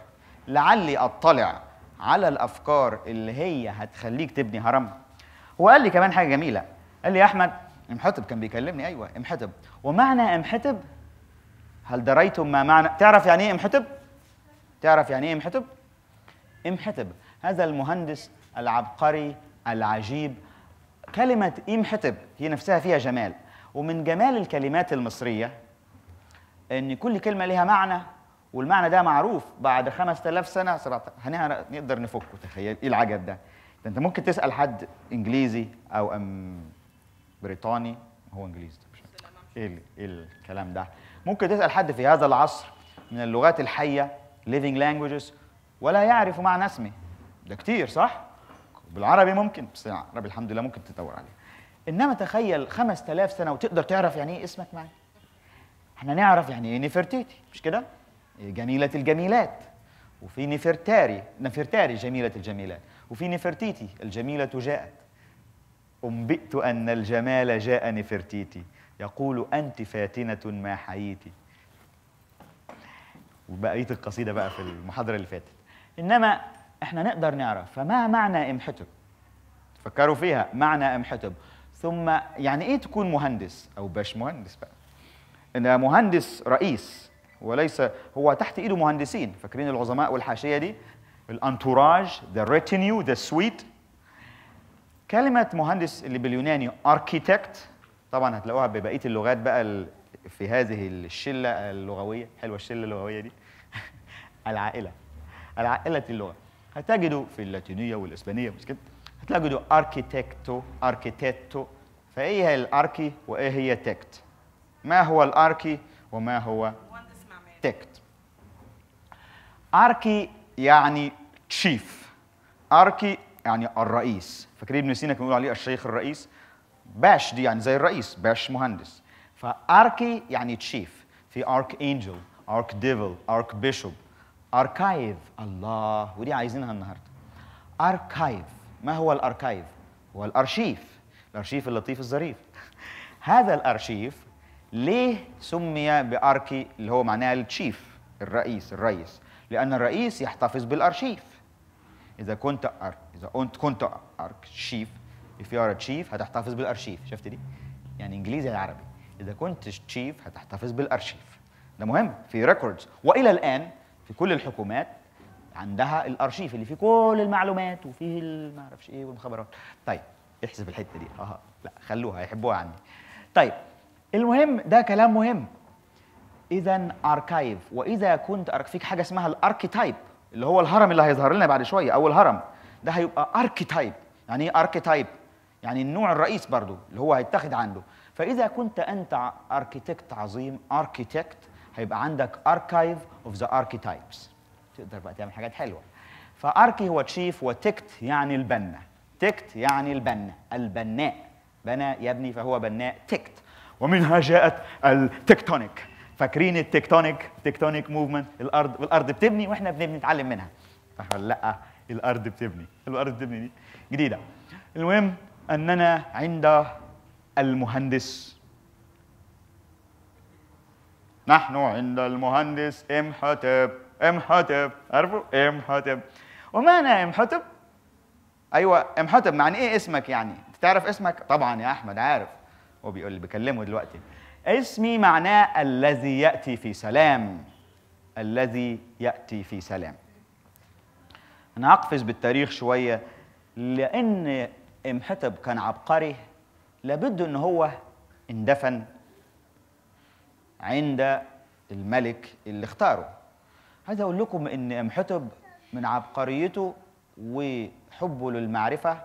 لعلي أطلع على الأفكار اللي هي هتخليك تبني هرم وقال لي كمان حاجة جميلة قال لي يا أحمد امحتب كان بيكلمني أيوة امحتب ومعنى امحتب هل دريتم ما معنى تعرف يعني ايه امحتب؟ تعرف يعني ايه امحتب؟ حتب هذا المهندس العبقري العجيب كلمة حتب هي نفسها فيها جمال ومن جمال الكلمات المصرية إن كل كلمة لها معنى والمعنى ده معروف بعد 5000 سنة هنقدر نفكه تخيل إيه العجب ده ده أنت ممكن تسأل حد إنجليزي أو أم بريطاني هو إنجليزي ده إيه مش إيه الكلام ده ممكن تسأل حد في هذا العصر من اللغات الحية living languages ولا يعرف معنى اسمه ده كتير صح؟ بالعربي ممكن بس العربي الحمد لله ممكن تدور عليه انما تخيل 5000 سنه وتقدر تعرف يعني ايه اسمك معي احنا نعرف يعني ايه نفرتيتي مش كده؟ إيه جميله الجميلات وفي نفرتاري نفرتاري جميله الجميلات وفي نفرتيتي الجميله جاءت أنبئت أن الجمال جاء نفرتيتي يقول أنت فاتنة ما حييت وبقية القصيدة بقى في المحاضرة اللي فاتت انما احنا نقدر نعرف فما معنى امحتب فكروا فيها معنى امحتب ثم يعني ايه تكون مهندس او باش مهندس بقى ان مهندس رئيس وليس هو تحت ايده مهندسين فاكرين العظماء والحاشيه دي الانتوراج ذا ريتينيو ذا سويت كلمه مهندس اللي باليوناني اركيتكت طبعا هتلاقوها ببقيه اللغات بقى في هذه الشله اللغويه حلوه الشله اللغويه دي العائله العائلة اللغة هتجدوا في اللاتينية والإسبانية مش كده هتجدوا أركيتكتو أركيتكتو فإيه هي الأركي وإيه هي تكت ما هو الأركي وما هو تكت أركي يعني تشيف أركي يعني الرئيس فاكرين ابن سينا كان عليه الشيخ الرئيس باش دي يعني زي الرئيس باش مهندس فاركي يعني تشيف في ارك انجل ارك ديفل ارك بيشوب اركايف الله ودي عايزينها النهارده اركايف ما هو الاركايف هو الارشيف الارشيف اللطيف الظريف هذا الارشيف ليه سمي باركي اللي هو معناه التشيف الرئيس الرئيس لان الرئيس يحتفظ بالارشيف اذا كنت أر... اذا كنت كنت ارشيف if you are a chief هتحتفظ بالارشيف شفت دي يعني انجليزي العربي عربي اذا كنت تشيف هتحتفظ بالارشيف ده مهم في ريكوردز والى الان في كل الحكومات عندها الارشيف اللي فيه كل المعلومات وفيه ما اعرفش ايه والمخابرات طيب احسب الحته دي اه لا خلوها يحبوها عني طيب المهم ده كلام مهم اذا اركايف واذا كنت فيك حاجه اسمها الاركيتايب اللي هو الهرم اللي هيظهر لنا بعد شويه او الهرم ده هيبقى اركيتايب يعني ايه اركيتايب يعني النوع الرئيس برضو اللي هو هيتاخد عنده فاذا كنت انت اركيتكت عظيم اركيتكت هيبقى عندك اركايف اوف ذا اركيتايبس تقدر بقى تعمل حاجات حلوه فاركي هو تشيف وتكت يعني البنا تكت يعني البنا البناء بنى يبني فهو بناء تكت ومنها جاءت التكتونيك فاكرين التكتونيك تكتونيك موفمنت الارض الارض بتبني واحنا بنبني نتعلم منها صح ولا لا الارض بتبني الارض بتبني دي جديده المهم اننا عند المهندس نحن عند المهندس امحتب امحتب عارفه امحتب ومعنى امحتب ايوه امحتب معنى ايه اسمك يعني انت تعرف اسمك طبعا يا احمد عارف هو بيقول بكلمه دلوقتي اسمي معناه الذي ياتي في سلام الذي ياتي في سلام انا هقفز بالتاريخ شويه لان امحتب كان عبقري لابد ان هو اندفن عند الملك اللي اختاره عايز اقول لكم ان امحتب من عبقريته وحبه للمعرفه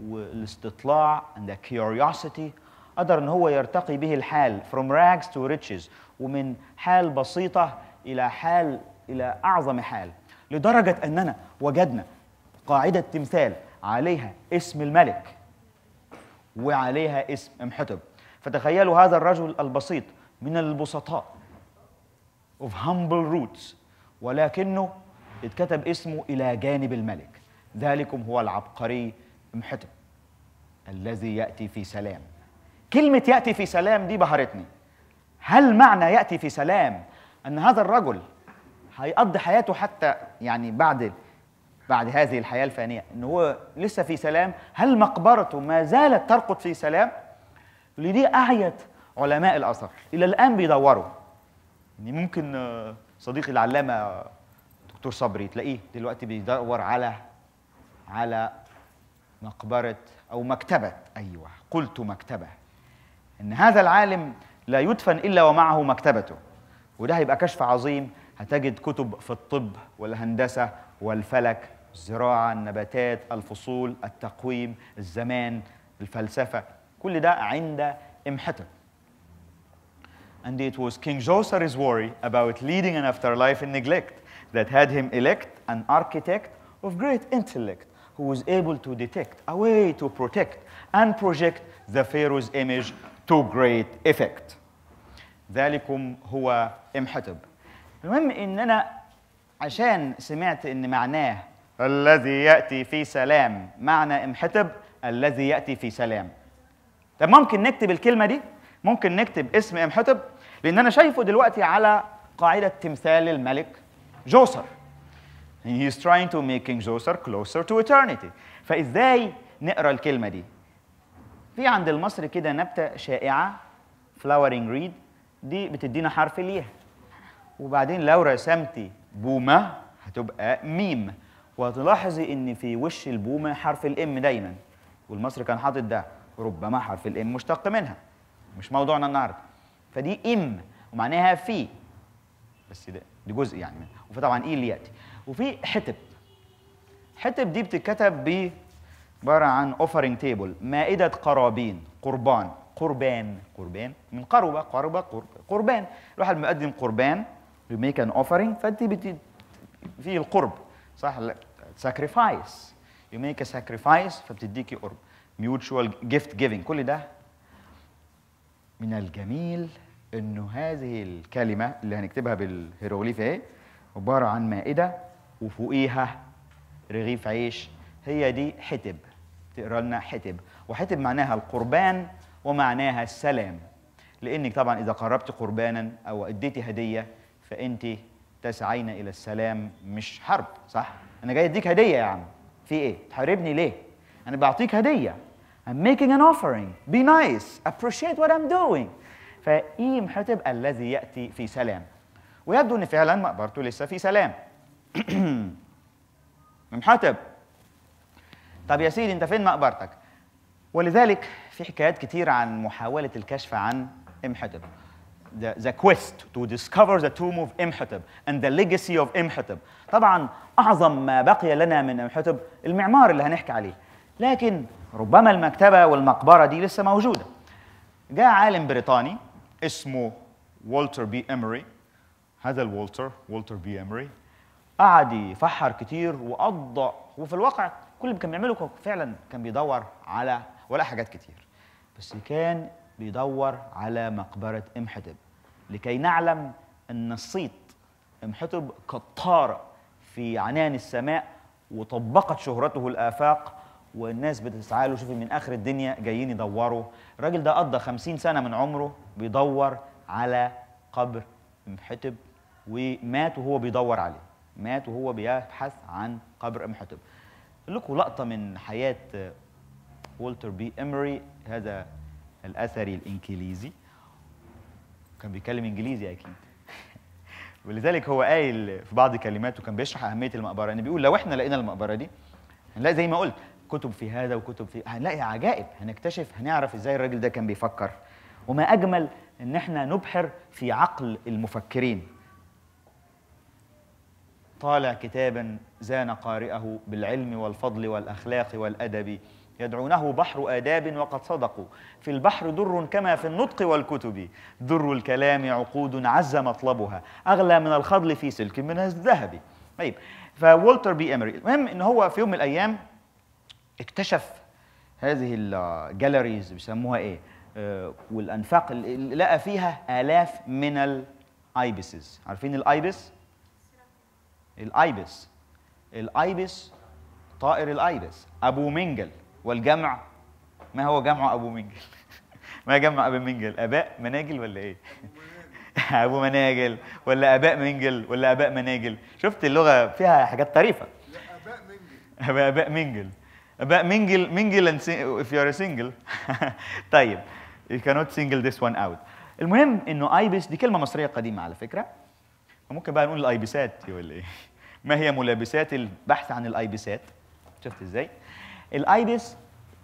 والاستطلاع and the curiosity قدر ان هو يرتقي به الحال from rags to riches ومن حال بسيطه الى حال الى اعظم حال لدرجه اننا وجدنا قاعده تمثال عليها اسم الملك وعليها اسم امحتب فتخيلوا هذا الرجل البسيط من البسطاء of humble roots ولكنه اتكتب اسمه إلى جانب الملك ذلكم هو العبقري محتم الذي يأتي في سلام كلمة يأتي في سلام دي بهرتني هل معنى يأتي في سلام أن هذا الرجل هيقضي حياته حتى يعني بعد بعد هذه الحياة الفانية أنه هو لسه في سلام هل مقبرته ما زالت ترقد في سلام لدي أعيت علماء الاثر الى الان بيدوروا يعني ممكن آه، صديقي العلامه آه، دكتور صبري تلاقيه دلوقتي بيدور على على مقبره او مكتبه ايوه قلت مكتبه ان هذا العالم لا يدفن الا ومعه مكتبته وده هيبقى كشف عظيم هتجد كتب في الطب والهندسه والفلك الزراعه النباتات الفصول التقويم الزمان الفلسفه كل ده عند امحتك And it was King Josari's worry about leading an afterlife in neglect that had him elect an architect of great intellect who was able to detect a way to protect and project the Pharaoh's image to great effect. ذلكم هو امحتب. المهم ان انا عشان سمعت ان معناه الذي ياتي في سلام معنى امحتب الذي ياتي في سلام. طب ممكن نكتب الكلمه دي؟ ممكن نكتب اسم امحتب لان انا شايفه دلوقتي على قاعده تمثال الملك جوسر He is trying to making جوسر closer to eternity. فازاي نقرا الكلمه دي؟ في عند المصري كده نبته شائعه flowering reed دي بتدينا حرف ليها. وبعدين لو رسمتي بومه هتبقى ميم وتلاحظي ان في وش البومه حرف الام دايما والمصري كان حاطط ده ربما حرف الام مشتق منها مش موضوعنا النهارده فدي ام ومعناها في بس ده دي جزء يعني منها طبعا ايه اللي ياتي وفي حتب حتب دي بتتكتب ب عباره عن اوفرنج تيبل مائده قرابين قربان قربان قربان من قربه قربه قربان الواحد مقدم قربان يو ميك ان اوفرنج فانت بت في القرب صح ساكريفايس يو ميك ساكريفايس فبتديكي قرب ميوتشوال جيفت جيفنج كل ده من الجميل انه هذه الكلمه اللي هنكتبها بالهيروغليف اهي عباره عن مائده وفوقيها رغيف عيش هي دي حتب تقرا لنا حتب وحتب معناها القربان ومعناها السلام لانك طبعا اذا قربت قربانا او اديتي هديه فانت تسعين الى السلام مش حرب صح انا جاي اديك هديه يا عم في ايه تحاربني ليه انا بعطيك هديه I'm making an offering. Be nice. Appreciate what I'm doing. فإيم حتب الذي يأتي في سلام ويبدو أن فعلا مقبرته لسه في سلام حتب. طب يا سيدي أنت فين مقبرتك؟ ولذلك في حكايات كتير عن محاولة الكشف عن حتب. The, the quest to discover the tomb of إمحتب and the legacy of إمحتب طبعا أعظم ما بقي لنا من إمحتب المعمار اللي هنحكي عليه لكن ربما المكتبة والمقبرة دي لسه موجودة جاء عالم بريطاني اسمه والتر بي إمري هذا الوالتر والتر بي إمري قعد يفحر كتير وقضى وفي الواقع كل اللي كان بيعمله فعلا كان بيدور على ولا حاجات كتير بس كان بيدور على مقبرة أم حتب لكي نعلم أن الصيت أم حتب قد طار في عنان السماء وطبقت شهرته الآفاق والناس بتسعى له شوفي من اخر الدنيا جايين يدوروا الراجل ده قضى 50 سنه من عمره بيدور على قبر محتب ومات وهو بيدور عليه مات وهو بيبحث عن قبر محتب لكم لقطه من حياه والتر بي امري هذا الاثري الانجليزي كان بيتكلم انجليزي اكيد ولذلك هو قايل في بعض كلماته كان بيشرح اهميه المقبره ان يعني بيقول لو احنا لقينا المقبره دي هنلاقي يعني زي ما قلت كتب في هذا وكتب في هنلاقي عجائب هنكتشف هنعرف ازاي الراجل ده كان بيفكر وما اجمل ان احنا نبحر في عقل المفكرين طالع كتابا زان قارئه بالعلم والفضل والاخلاق والادب يدعونه بحر آداب وقد صدقوا في البحر در كما في النطق والكتب در الكلام عقود عز مطلبها أغلى من الخضل في سلك من الذهب طيب فولتر بي إمري المهم إن هو في يوم من الأيام اكتشف هذه الجاليريز بيسموها ايه آه، والانفاق اللي لقى فيها الاف من الايبسز عارفين الايبس الايبس الايبس طائر الايبس ابو منجل والجمع ما هو جمع ابو منجل ما جمع ابو منجل اباء مناجل ولا ايه ابو مناجل ولا اباء منجل ولا اباء مناجل شفت اللغه فيها حاجات طريفه اباء منجل اباء منجل بقى منجل mingle اف يو if you are a single طيب you cannot single this one out المهم انه ايبس دي كلمه مصريه قديمه على فكره فممكن بقى نقول الايبسات يقول ايه ما هي ملابسات البحث عن الايبسات شفت ازاي الايبس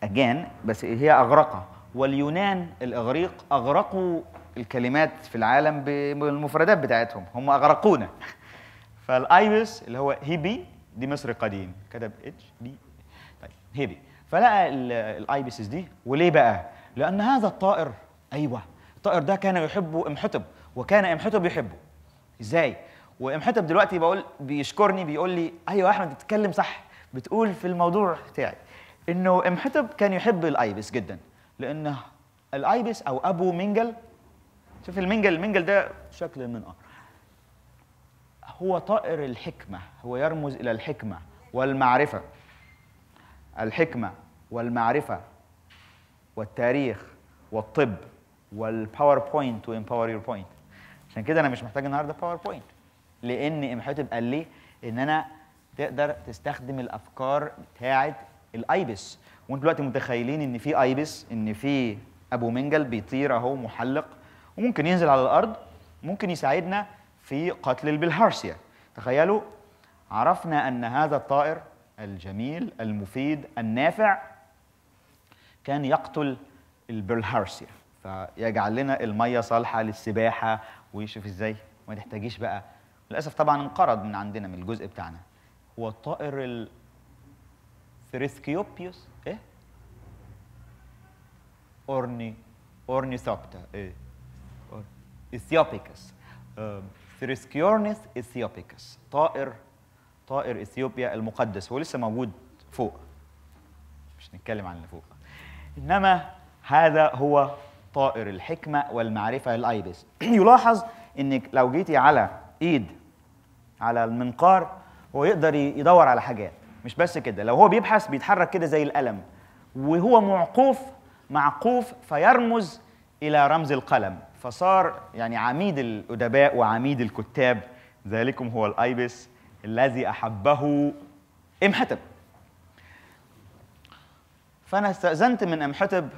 اجان بس هي اغرقه واليونان الاغريق اغرقوا الكلمات في العالم بالمفردات بتاعتهم هم اغرقونا فالايبس اللي هو هيبي دي مصر قديم كتب اتش بي هيبي فلقى الايبسس دي وليه بقى؟ لان هذا الطائر ايوه الطائر ده كان يحب حتب وكان حتب يحبه ازاي؟ حتب دلوقتي بقول بيشكرني بيقول لي ايوه يا احمد بتتكلم صح بتقول في الموضوع بتاعي انه حتب كان يحب الايبس جدا لان الايبس او ابو منجل شوف المنجل المنجل ده شكل من هو طائر الحكمه هو يرمز الى الحكمه والمعرفه الحكمة والمعرفة والتاريخ والطب والباوربوينت تو امباور يور بوينت عشان كده انا مش محتاج النهارده باوربوينت لان حاتم قال لي ان انا تقدر تستخدم الافكار بتاعه الايبس وانتوا دلوقتي متخيلين ان في ايبس ان في ابو منجل بيطير اهو محلق وممكن ينزل على الارض ممكن يساعدنا في قتل البلهارسيا تخيلوا عرفنا ان هذا الطائر الجميل المفيد النافع كان يقتل البلهارسيا فيجعل لنا الميه صالحه للسباحه ويشوف ازاي ما تحتاجيش بقى للاسف طبعا انقرض من عندنا من الجزء بتاعنا هو الطائر الثريسكيوبيوس ايه اورني اورنيثوبتا ايه اثيوبيكس ثريسكيورنيث اثيوبيكس طائر طائر اثيوبيا المقدس هو لسه موجود فوق مش نتكلم عن اللي فوق انما هذا هو طائر الحكمه والمعرفه الايبس يلاحظ انك لو جيتي على ايد على المنقار هو يقدر يدور على حاجات مش بس كده لو هو بيبحث بيتحرك كده زي القلم وهو معقوف معقوف فيرمز الى رمز القلم فصار يعني عميد الادباء وعميد الكتاب ذلكم هو الايبس الذي أحبه إمحتب فأنا استأذنت من إمحتب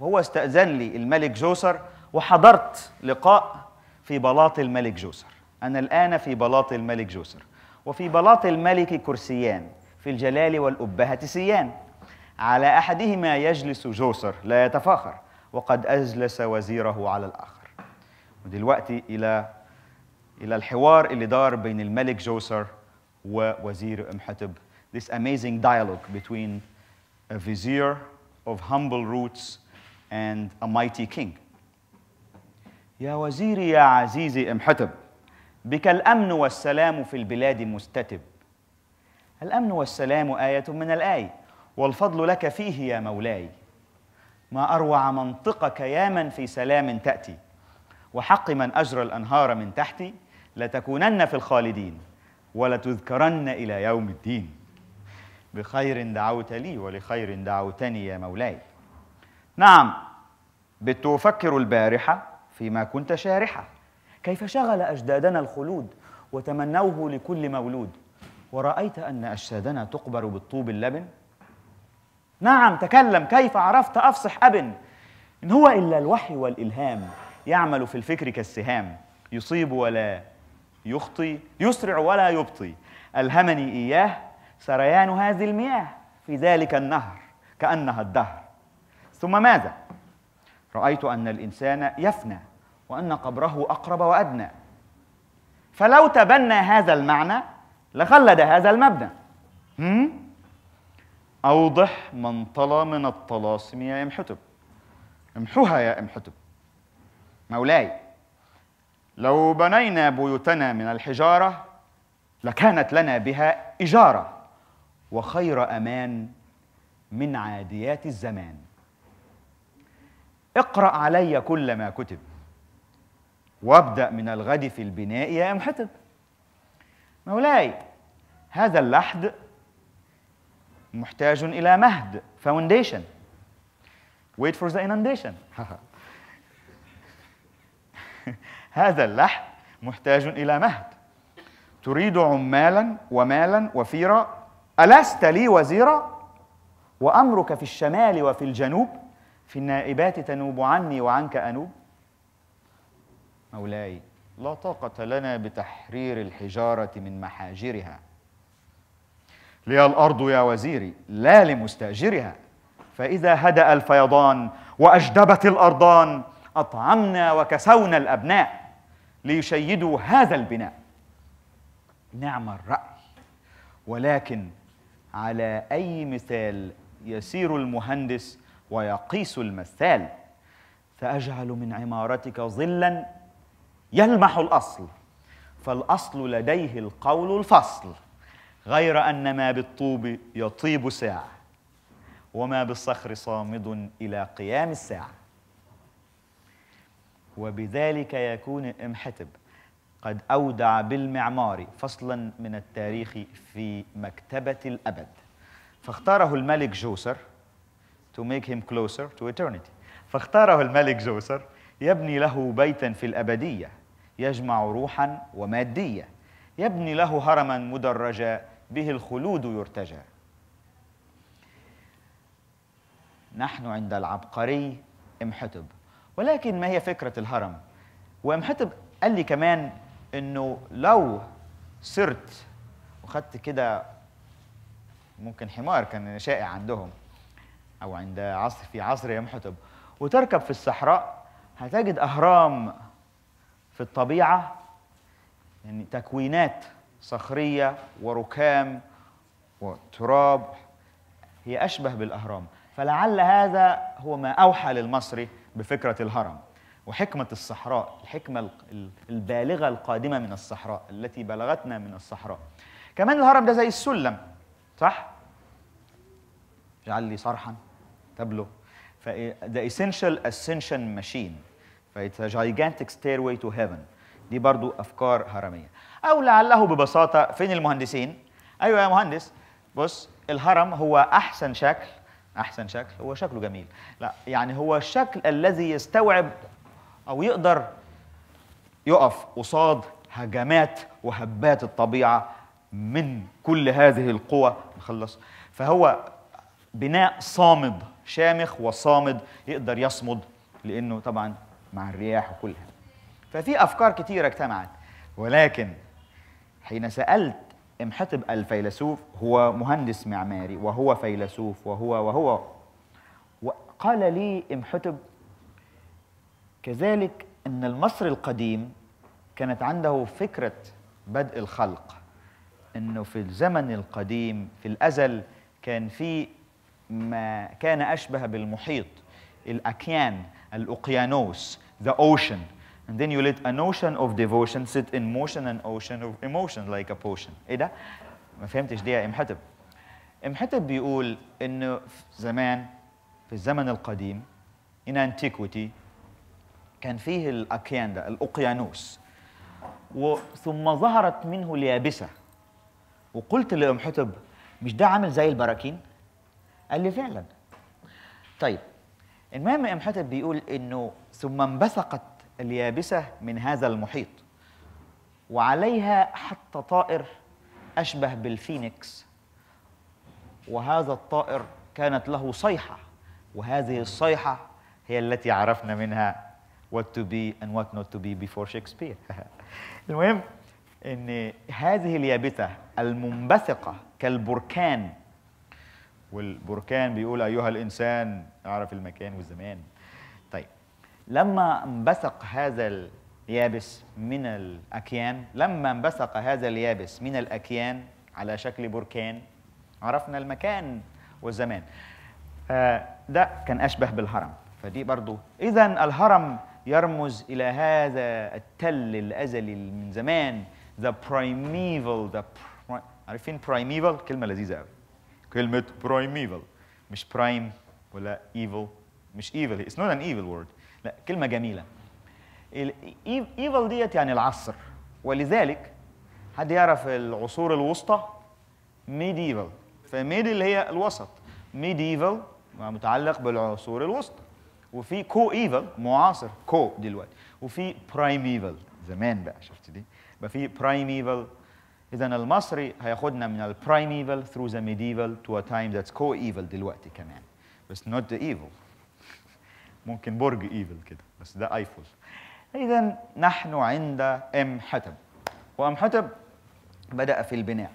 وهو استأذن لي الملك جوسر وحضرت لقاء في بلاط الملك جوسر أنا الآن في بلاط الملك جوسر وفي بلاط الملك كرسيان في الجلال والأبهة سيان على أحدهما يجلس جوسر لا يتفاخر وقد أجلس وزيره على الآخر ودلوقتي إلى إلى الحوار اللي دار بين الملك جوسر ووزير ام حتب. This amazing dialogue between a vizier of humble roots and a mighty king. يا وزيري يا عزيزي ام حتب بك الامن والسلام في البلاد مستتب. الامن والسلام آية من الآي والفضل لك فيه يا مولاي. ما اروع منطقك يا من في سلام تاتي وحق من اجرى الانهار من تحتي لتكونن في الخالدين ولتذكرن إلى يوم الدين بخير دعوت لي ولخير دعوتني يا مولاي نعم بت أفكر البارحة فيما كنت شارحة كيف شغل أجدادنا الخلود وتمنوه لكل مولود ورأيت أن أجسادنا تقبر بالطوب اللبن نعم تكلم كيف عرفت أفصح أبن إن هو إلا الوحي والإلهام يعمل في الفكر كالسهام يصيب ولا يخطي يسرع ولا يبطي ألهمني إياه سريان هذه المياه في ذلك النهر كأنها الدهر ثم ماذا؟ رأيت أن الإنسان يفنى وأن قبره أقرب وأدنى فلو تبنى هذا المعنى لخلد هذا المبنى هم؟ أوضح من طلى من الطلاسم يا إم حتب امحوها يا إم حتب مولاي لو بنينا بيوتنا من الحجارة لكانت لنا بها إجارة وخير أمان من عاديات الزمان اقرأ علي كل ما كتب وابدأ من الغد في البناء يا أم حتب مولاي هذا اللحد محتاج إلى مهد فاونديشن wait for the inundation هذا اللحم محتاج إلى مهد تريد عمالا ومالا وفيرا ألست لي وزيرا وأمرك في الشمال وفي الجنوب في النائبات تنوب عني وعنك أنوب مولاي لا طاقة لنا بتحرير الحجارة من محاجرها لي الأرض يا وزيري لا لمستأجرها فإذا هدأ الفيضان وأجدبت الأرضان أطعمنا وكسونا الأبناء ليشيدوا هذا البناء نعم الرأي ولكن على أي مثال يسير المهندس ويقيس المثال سأجعل من عمارتك ظلا يلمح الأصل فالأصل لديه القول الفصل غير أن ما بالطوب يطيب ساعة وما بالصخر صامد إلى قيام الساعة وبذلك يكون امحتب قد أودع بالمعمار فصلا من التاريخ في مكتبة الأبد فاختاره الملك جوسر to make him closer to eternity فاختاره الملك جوسر يبني له بيتا في الأبدية يجمع روحا ومادية يبني له هرما مدرجا به الخلود يرتجى نحن عند العبقري امحتب ولكن ما هي فكرة الهرم ومحتب قال لي كمان انه لو سرت وخدت كده ممكن حمار كان شائع عندهم او عند عصر في عصر محتب وتركب في الصحراء هتجد اهرام في الطبيعه يعني تكوينات صخريه وركام وتراب هي اشبه بالاهرام فلعل هذا هو ما اوحى للمصري بفكرة الهرم وحكمة الصحراء الحكمة البالغة القادمة من الصحراء التي بلغتنا من الصحراء كمان الهرم ده زي السلم صح؟ اجعل لي صرحا تبلو فده essential ascension machine فإتس gigantic stairway to heaven دي برضو أفكار هرمية أو لعله ببساطة فين المهندسين؟ أيوة يا مهندس بص الهرم هو أحسن شكل احسن شكل هو شكله جميل لا يعني هو الشكل الذي يستوعب او يقدر يقف قصاد هجمات وهبات الطبيعه من كل هذه القوى نخلص فهو بناء صامد شامخ وصامد يقدر يصمد لانه طبعا مع الرياح وكلها ففي افكار كتيره اجتمعت ولكن حين سالت محتب الفيلسوف هو مهندس معماري وهو فيلسوف وهو وهو وقال لي امحتب كذلك ان المصري القديم كانت عنده فكره بدء الخلق انه في الزمن القديم في الازل كان في ما كان اشبه بالمحيط الاكيان الاوقيانوس ذا اوشن And then you let a notion of devotion sit in motion and ocean of emotion like a potion. ايه ده؟ ما فهمتش دي يا ام حتب. ام حتب بيقول انه زمان في الزمن القديم in antiquity كان فيه الاكيان ده الاقيانوس وثم ظهرت منه اليابسه وقلت لام حتب مش ده عامل زي البراكين؟ قال لي فعلا. طيب المهم ام حتب بيقول انه ثم انبثقت اليابسة من هذا المحيط وعليها حتى طائر أشبه بالفينيكس وهذا الطائر كانت له صيحة وهذه الصيحة هي التي عرفنا منها what to be and what not to be before Shakespeare المهم ان هذه اليابسه المنبثقه كالبركان والبركان بيقول ايها الانسان اعرف المكان والزمان طيب لما انبثق هذا اليابس من الأكيان لما انبثق هذا اليابس من الأكيان على شكل بركان عرفنا المكان والزمان آه، ده كان أشبه بالهرم فدي برضو إذا الهرم يرمز إلى هذا التل الأزلي من زمان the primeval the pri عارفين primeval كلمة لذيذة قوي كلمة primeval مش prime ولا evil مش evil it's not an evil word لا كلمة جميلة ايفل ديت يعني العصر ولذلك حد يعرف العصور الوسطى ميديفال فميد اللي هي الوسط ميديفال متعلق بالعصور الوسطى وفي كو ايفل معاصر كو دلوقتي وفي برايم ايفل زمان بقى شفت دي يبقى في برايم ايفل اذا المصري هياخدنا من البرايم ايفل ثرو ذا ميديفال تو ا تايم ذاتس كو ايفل دلوقتي كمان بس نوت ذا ايفل ممكن برج ايفل كده بس ده ايفل اذا نحن عند ام حتب وام حتب بدا في البناء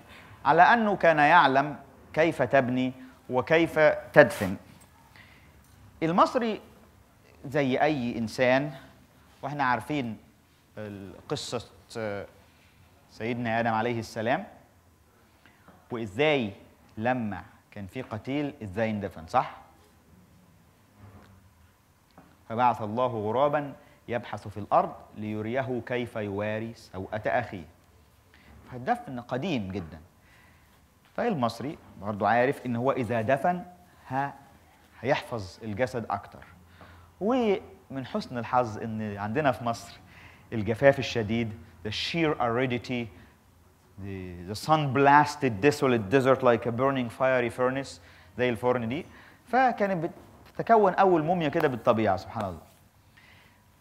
على انه كان يعلم كيف تبني وكيف تدفن المصري زي اي انسان واحنا عارفين قصه سيدنا ادم عليه السلام وازاي لما كان في قتيل ازاي اندفن صح فبعث الله غرابا يبحث في الأرض ليريه كيف يواري سوءة أخيه فالدفن قديم جدا فالمصري برضه عارف إن هو إذا دفن ها هيحفظ الجسد أكتر ومن حسن الحظ إن عندنا في مصر الجفاف الشديد the sheer aridity the, the sun blasted desolate desert like a burning fiery furnace زي الفرن دي فكانت تكون أول موميا كده بالطبيعة سبحان الله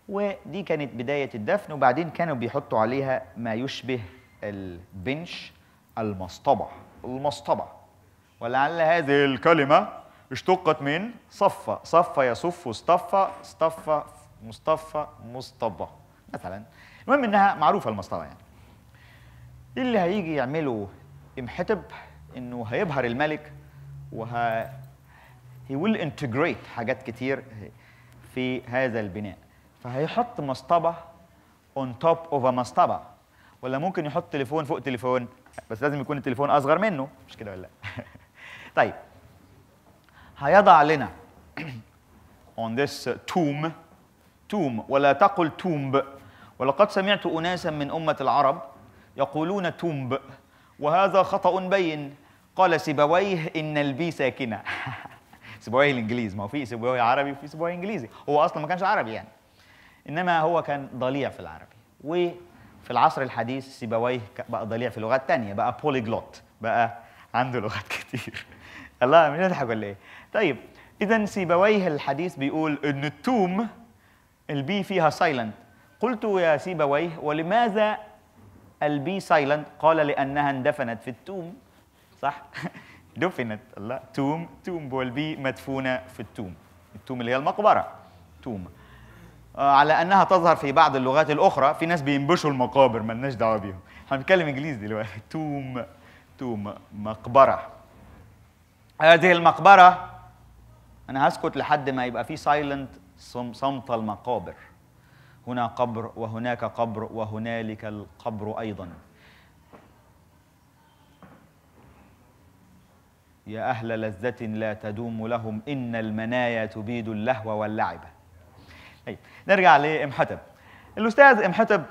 ودي كانت بداية الدفن وبعدين كانوا بيحطوا عليها ما يشبه البنش المصطبة المصطبة ولعل هذه الكلمة اشتقت من صفة صفة يصف اصطفى اصطفى مصطفى مصطبة مثلا المهم انها معروفة المصطبة يعني اللي هيجي يعمله امحتب انه هيبهر الملك وه he will integrate حاجات كتير في هذا البناء فهيحط مصطبة on top of a مصطبة ولا ممكن يحط تليفون فوق تليفون بس لازم يكون التليفون أصغر منه مش كده ولا لا طيب هيضع لنا on this tomb tomb ولا تقل tomb ولقد سمعت أناسا من أمة العرب يقولون tomb وهذا خطأ بين قال سيبويه إن البي ساكنة سيبويه الانجليز ما هو في سيبويه عربي وفي سيبويه انجليزي هو اصلا ما كانش عربي يعني انما هو كان ضليع في العربي وفي العصر الحديث سيبويه بقى ضليع في لغات تانية بقى بوليجلوت بقى عنده لغات كتير الله مش هضحك ولا ايه طيب اذا سيبويه الحديث بيقول ان التوم البي فيها سايلنت قلت يا سيبويه ولماذا البي سايلنت قال لانها اندفنت في التوم صح دفنت الله توم توم بولبي مدفونة في التوم التوم اللي هي المقبرة توم آه، على أنها تظهر في بعض اللغات الأخرى في ناس بينبشوا المقابر ملناش دعوة بيهم احنا بنتكلم إنجليزي دلوقتي توم توم مقبرة هذه المقبرة أنا هسكت لحد ما يبقى في سايلنت صمت المقابر هنا قبر وهناك قبر وهنالك القبر أيضاً يا أهل لذة لا تدوم لهم إن المنايا تبيد اللهو واللعب طيب نرجع لإمحتب الأستاذ إمحتب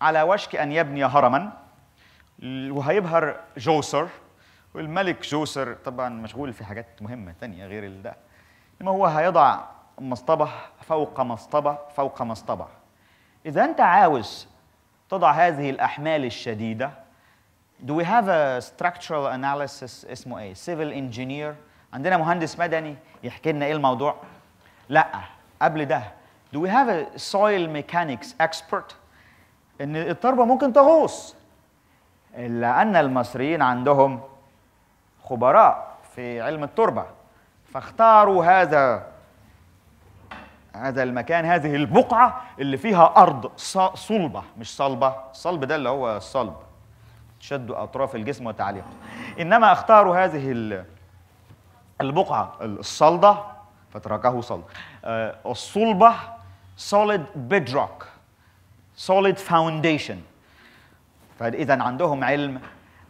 على وشك أن يبني هرما وهيبهر جوسر والملك جوسر طبعا مشغول في حاجات مهمة تانية غير ده إنما هو هيضع مصطبة فوق مصطبة فوق مصطبة إذا أنت عاوز تضع هذه الأحمال الشديدة do we have a structural analysis اسمه ايه civil engineer عندنا مهندس مدني يحكي لنا ايه الموضوع لا قبل ده do we have a soil mechanics expert ان التربه ممكن تغوص الا ان المصريين عندهم خبراء في علم التربه فاختاروا هذا هذا المكان هذه البقعه اللي فيها ارض صلبه مش صلبه الصلب ده اللي هو الصلب تشد أطراف الجسم وتعليقه إنما اختاروا هذه البقعة الصلدة فتركه صلد آه، الصلبة solid bedrock solid foundation فإذا عندهم علم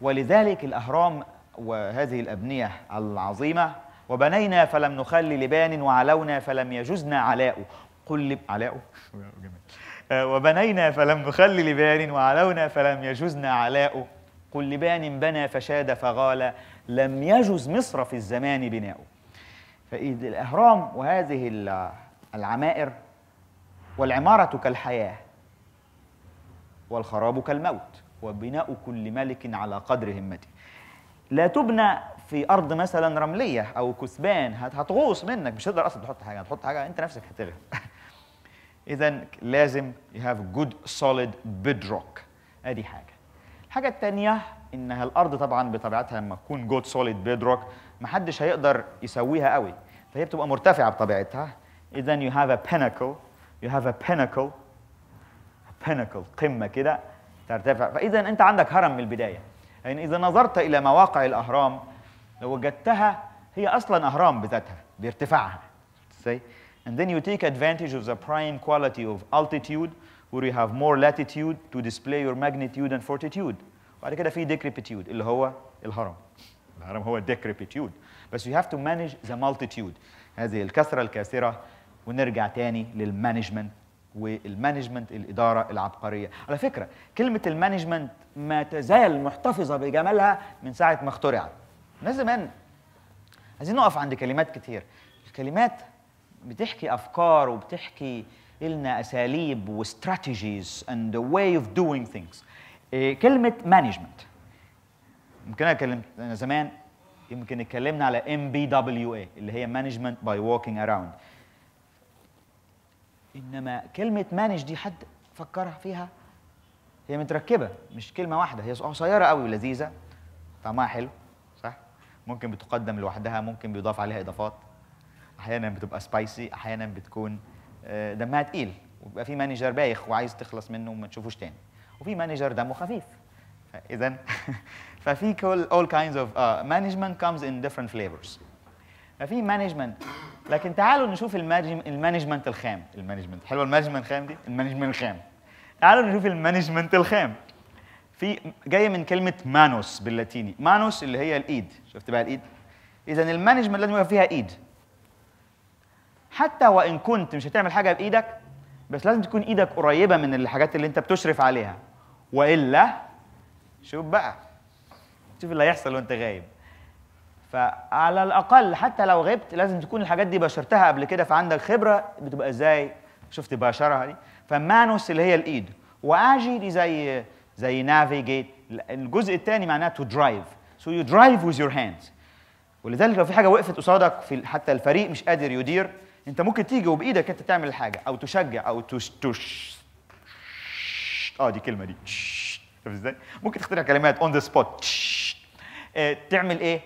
ولذلك الأهرام وهذه الأبنية العظيمة وبنينا فلم نخل لبان وعلونا فلم يجزنا علاء قل لب... علاء آه، وبنينا فلم نخل لبان وعلونا فلم يجزنا علاء قل لبان بنى فشاد فغال لم يجز مصر في الزمان بناؤه فإذ الأهرام وهذه العمائر والعمارة كالحياة والخراب كالموت وبناء كل ملك على قدر همته لا تبنى في أرض مثلا رملية أو كثبان هتغوص منك مش هتقدر أصلا تحط حاجة هتحط حاجة أنت نفسك هتغرق إذا لازم you have good solid bedrock أدي حاجة الحاجه التانية انها الارض طبعا بطبيعتها لما تكون جود سوليد بيدروك محدش هيقدر يسويها قوي فهي بتبقى مرتفعه بطبيعتها اذا يو هاف ا بينكل يو هاف ا بينكل بينكل قمه كده ترتفع فاذا انت عندك هرم من البدايه يعني اذا نظرت الى مواقع الاهرام لو وجدتها هي اصلا اهرام بذاتها بارتفاعها ازاي and then you take advantage of the prime quality of altitude where you have more latitude to display your magnitude and fortitude وبعد كده في decrepitude اللي هو الهرم الهرم هو decrepitude بس you have to manage the multitude هذه الكثرة الكاسرة ونرجع تاني للمانجمنت والمانجمنت الإدارة العبقرية على فكرة كلمة المانجمنت ما تزال محتفظة بجمالها من ساعة ما اخترعت الناس زمان عايزين نقف عند كلمات كتير الكلمات بتحكي أفكار وبتحكي إلنا أساليب واستراتيجيز اند واي اوف دوينج ثينجز كلمة مانجمنت يمكن أنا أنا زمان يمكن اتكلمنا على ام بي دبليو اي اللي هي مانجمنت باي ووكينج اراوند انما كلمه مانج دي حد فكرها فيها هي متركبه مش كلمه واحده هي قصيره قوي ولذيذه طعمها حلو صح ممكن بتقدم لوحدها ممكن بيضاف عليها اضافات احيانا بتبقى سبايسي احيانا بتكون آه، دمها تقيل وبيبقى في مانجر بايخ وعايز تخلص منه وما تشوفوش تاني وفي مانجر دمه خفيف اذا ففي كل all kinds of uh, management comes in different flavors ففي مانجمنت لكن تعالوا نشوف المانجمنت الخام المانجمنت حلوه المانجمنت الخام دي المانجمنت الخام تعالوا نشوف المانجمنت الخام في جايه من كلمه مانوس باللاتيني مانوس اللي هي الايد شفت بقى الايد اذا المانجمنت لازم يبقى فيها ايد حتى وان كنت مش هتعمل حاجه بايدك بس لازم تكون ايدك قريبه من الحاجات اللي انت بتشرف عليها والا شوف بقى شوف اللي هيحصل وانت غايب فعلى الاقل حتى لو غبت لازم تكون الحاجات دي بشرتها قبل كده فعندك خبره بتبقى ازاي شفت بشرها دي فمانوس اللي هي الايد واجي دي زي زي نافيجيت الجزء الثاني معناه تو درايف سو يو درايف وذ يور هاندز ولذلك لو في حاجه وقفت قصادك في حتى الفريق مش قادر يدير انت ممكن تيجي وبايدك انت تعمل الحاجه او تشجع او تش تش اه دي كلمه دي شوف ازاي ممكن تخترع كلمات اون ذا سبوت تعمل ايه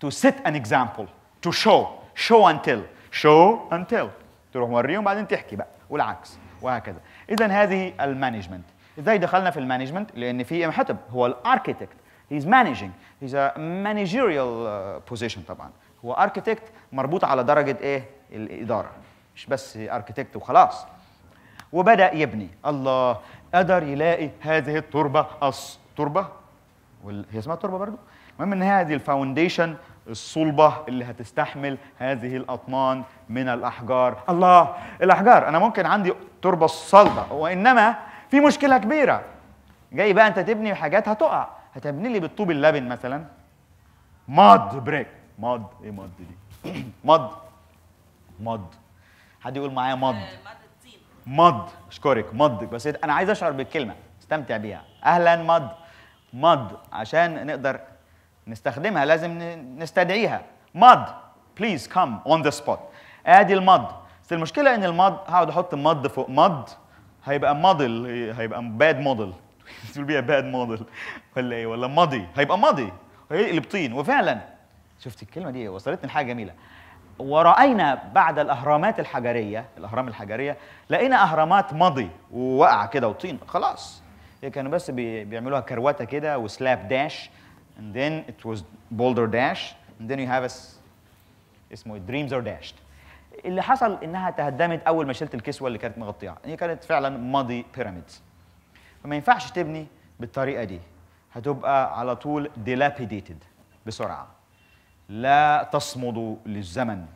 تو سيت ان اكزامبل تو شو شو انتل شو انتل تروح موريهم بعدين تحكي بقى والعكس وهكذا اذا هذه المانجمنت ازاي دخلنا في المانجمنت لان في ام حتب هو الاركيتكت هيز مانجينج هيز مانجيريال بوزيشن طبعا هو اركيتكت مربوط على درجه ايه الاداره مش بس اركيتكت وخلاص وبدا يبني الله قدر يلاقي هذه التربه التربه وال... هي اسمها تربه برضو المهم ان هذه الفاونديشن الصلبه اللي هتستحمل هذه الاطنان من الاحجار الله الاحجار انا ممكن عندي تربه صلبه وانما في مشكله كبيره جاي بقى انت تبني حاجات هتقع هتبني لي بالطوب اللبن مثلا ماد بريك ماد ايه ماد دي ماد مض حد يقول معايا مض آه، مض اشكرك مض بس انا عايز اشعر بالكلمه استمتع بيها اهلا مض مض عشان نقدر نستخدمها لازم نستدعيها مض بليز كم اون ذا سبوت ادي المض بس المشكله ان المض هقعد احط مض فوق مض هيبقى موديل هيبقى باد موديل تقول بيها باد موديل ولا ايه ولا ماضي هيبقى ماضي هيقلب طين وفعلا شفت الكلمه دي وصلتني لحاجه جميله ورأينا بعد الأهرامات الحجرية الأهرام الحجرية لقينا أهرامات مضي ووقع كده وطين خلاص هي كانوا بس بيعملوها كروته كده وسلاب داش and then it was boulder dash and then you have a اسمه إيه، dreams are dashed اللي حصل انها تهدمت اول ما شلت الكسوه اللي كانت مغطيها هي كانت فعلا ماضي بيراميدز فما ينفعش تبني بالطريقه دي هتبقى على طول dilapidated بسرعه لا تصمد للزمن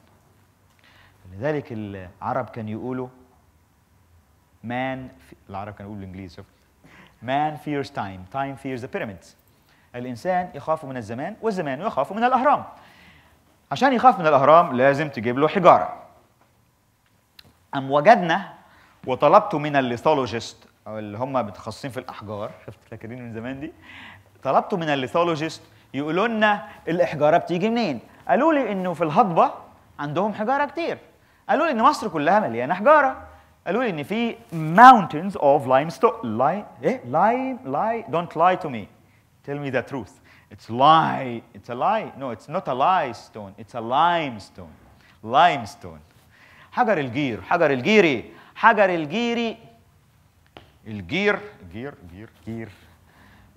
لذلك العرب كان يقولوا مان في العرب كانوا يقولوا بالانجليزي مان فيرز تايم تايم فيرز ذا بيراميدز الانسان يخاف من الزمان والزمان يخاف من الاهرام عشان يخاف من الاهرام لازم تجيب له حجاره ام وجدنا وطلبت من الليثولوجيست اللي هم متخصصين في الاحجار شفت فاكرين من زمان دي طلبت من الليثولوجيست يقولوا لنا الاحجاره بتيجي منين قالوا لي انه في الهضبه عندهم حجاره كتير قالوا لي ان مصر كلها مليانه حجاره قالوا لي ان في mountains of limestone لاي ايه لاي لاي دونت لاي تو مي. tell me the truth it's lie it's a lie no it's not a lie stone it's a limestone limestone حجر الجير حجر الجيري حجر الجيري الجير جير جير جير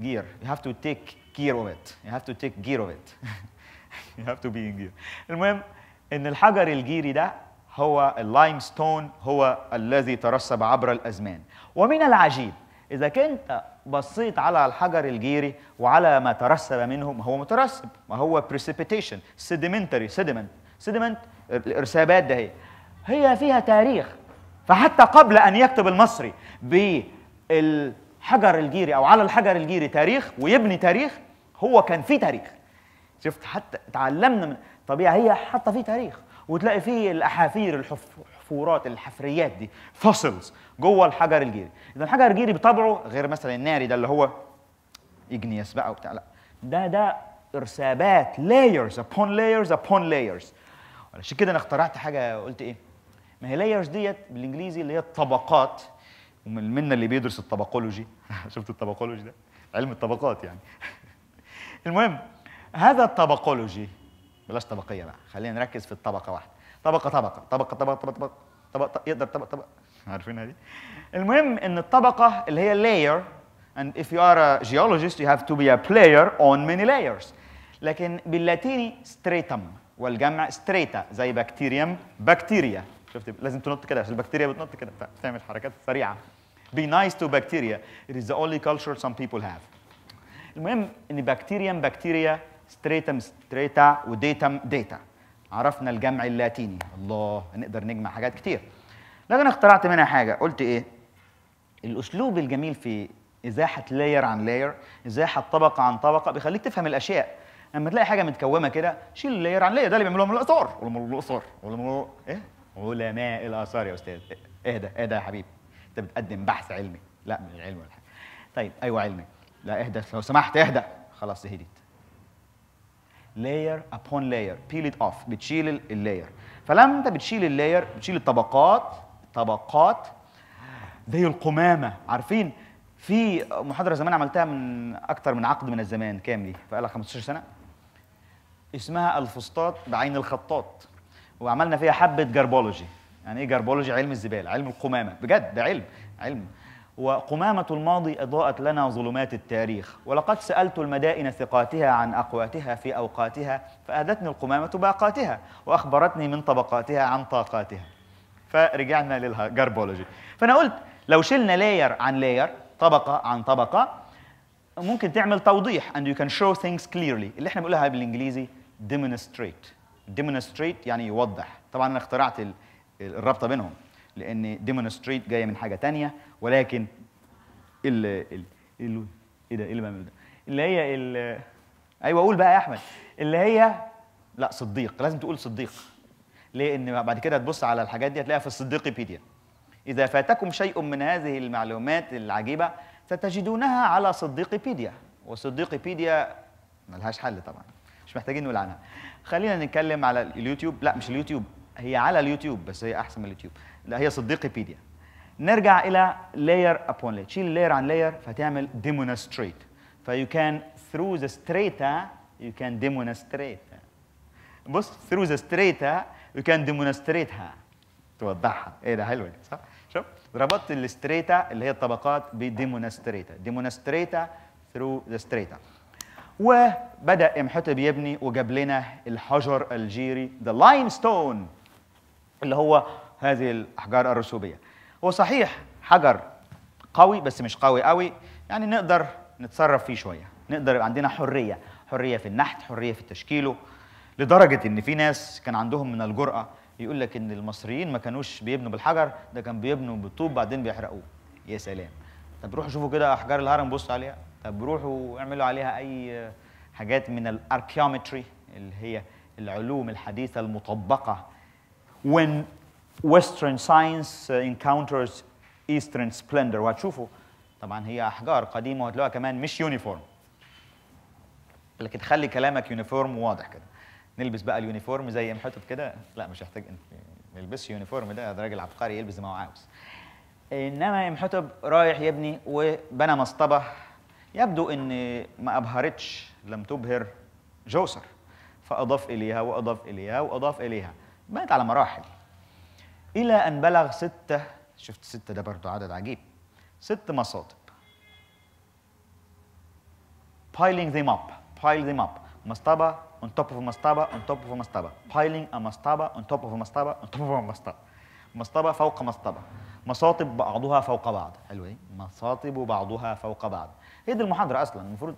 جير you have to take gear of it you have to take gear of it you have to be in gear المهم ان الحجر الجيري ده هو اللايمستون هو الذي ترسب عبر الازمان ومن العجيب اذا كنت بصيت على الحجر الجيري وعلى ما ترسب منه ما هو مترسب ما هو precipitation sedimentary sediment sediment الارسابات ده هي هي فيها تاريخ فحتى قبل ان يكتب المصري بال حجر الجيري او على الحجر الجيري تاريخ ويبني تاريخ هو كان في تاريخ شفت حتى اتعلمنا من طبيعه هي حاطه في تاريخ وتلاقي فيه الاحافير الحفورات الحفريات دي فوسلز جوه الحجر الجيري اذا الحجر الجيري بطبعه غير مثلا الناري ده اللي هو اجنيس بقى وبتاع لا ده ده ارسابات لايرز upon لايرز upon لايرز عشان كده انا اخترعت حاجه قلت ايه ما هي لايرز ديت بالانجليزي اللي هي الطبقات ومن منا اللي بيدرس الطبقولوجي شفت الطبقولوجي ده علم الطبقات يعني المهم هذا الطبقولوجي بلاش طبقيه بقى خلينا نركز في الطبقه واحده طبقه طبقه طبقه طبقه طبقه طبقه, طبقة يقدر طبقه طبقه عارفينها دي المهم ان الطبقه اللي هي layer and if you are a geologist you have to be a player on many layers لكن باللاتيني stratum والجمع ستريتا زي بكتيريوم بكتيريا شفت لازم تنط كده عشان البكتيريا بتنط كده بتعمل حركات سريعه Be nice to bacteria. It is the only culture some people have. المهم ان بكتيريم بكتيريا ستريتم ستريتا وديتم ديتا. عرفنا الجمع اللاتيني. الله نقدر نجمع حاجات كتير. لكن اخترعت منها حاجه قلت ايه؟ الاسلوب الجميل في ازاحه لاير عن لاير، ازاحه طبقه عن طبقه بيخليك تفهم الاشياء. لما تلاقي حاجه متكومه كده شيل لاير عن لاير ده اللي بيعملوه من الاثار علماء الاثار علماء ايه؟ علماء الاثار يا استاذ اهدى اهدى يا حبيبي بتقدم بحث علمي لا مش علمي ولا حاجه طيب ايوه علمي لا اهدى لو سمحت اهدى خلاص هديت لاير ابون لاير بيل ات اوف بتشيل اللاير فلما انت بتشيل اللاير بتشيل الطبقات طبقات زي القمامه عارفين في محاضره زمان عملتها من اكتر من عقد من الزمان كام دي بقى لها 15 سنه اسمها الفسطاط بعين الخطاط وعملنا فيها حبه جربولوجي يعني ايه جربولوجي علم الزباله علم القمامه بجد ده علم علم وقمامة الماضي أضاءت لنا ظلمات التاريخ ولقد سألت المدائن ثقاتها عن أقواتها في أوقاتها فأهدتني القمامة باقاتها وأخبرتني من طبقاتها عن طاقاتها فرجعنا للجربولوجي فأنا قلت لو شلنا لاير عن لاير طبقة عن طبقة ممكن تعمل توضيح and you can show things clearly اللي احنا بنقولها بالإنجليزي demonstrate demonstrate يعني يوضح طبعا أنا اخترعت الرابطه بينهم لان ديمونستريت جايه من حاجه تانية ولكن ال ال ايه ده ايه اللي بعمله ده اللي هي ال ايوه قول بقى يا احمد اللي هي لا صديق لازم تقول صديق ليه ان بعد كده تبص على الحاجات دي هتلاقيها في الصديقيبيديا اذا فاتكم شيء من هذه المعلومات العجيبه ستجدونها على صديقيبيديا وصديقيبيديا ملهاش حل طبعا مش محتاجين نقول عنها خلينا نتكلم على اليوتيوب لا مش اليوتيوب هي على اليوتيوب بس هي احسن من اليوتيوب لا هي صديقي بيديا نرجع الى لاير ابون لاير تشيل لاير عن لاير فتعمل ديمونستريت فيو كان ثرو ذا ستريتا يو كان ديمونستريت بص ثرو ذا ستريتا يو كان ديمونستريتها توضحها ايه ده حلو دي صح شوف ربطت الستريتا اللي هي الطبقات بديمونستريتا ديمونستريتا ثرو ذا ستريتا وبدا امحتب يبني وجاب لنا الحجر الجيري ذا لايم ستون اللي هو هذه الأحجار الرسوبية هو صحيح حجر قوي بس مش قوي قوي يعني نقدر نتصرف فيه شوية نقدر يبقى عندنا حرية حرية في النحت حرية في تشكيله لدرجة إن في ناس كان عندهم من الجرأة يقول لك إن المصريين ما كانوش بيبنوا بالحجر ده كان بيبنوا بالطوب بعدين بيحرقوه يا سلام طب روحوا شوفوا كده أحجار الهرم بصوا عليها طب روحوا اعملوا عليها أي حاجات من الأركيومتري اللي هي العلوم الحديثة المطبقة when Western science uh, encounters Eastern splendor وهتشوفوا طبعا هي احجار قديمه وهتلاقوها كمان مش يونيفورم لكن تخلي كلامك يونيفورم وواضح كده نلبس بقى اليونيفورم زي ام حتت كده لا مش هحتاج ما يونيفورم ده ده راجل عبقري يلبس ما هو عاوز انما ام حتب رايح يبني وبنى مصطبه يبدو ان ما ابهرتش لم تبهر جوسر فاضاف اليها واضاف اليها واضاف اليها بقت على مراحل إلى أن بلغ ستة شفت ستة ده برضو عدد عجيب ست مصاطب piling them up pile them up مصطبة on top of مصطبة on top of مصطبة piling a مصطبة on top of مصطبة on top of مصطبة مصطبة فوق مصطبة مصاطب بعضها فوق بعض حلوة ايه مصاطب بعضها فوق بعض هي إيه دي المحاضرة أصلا المفروض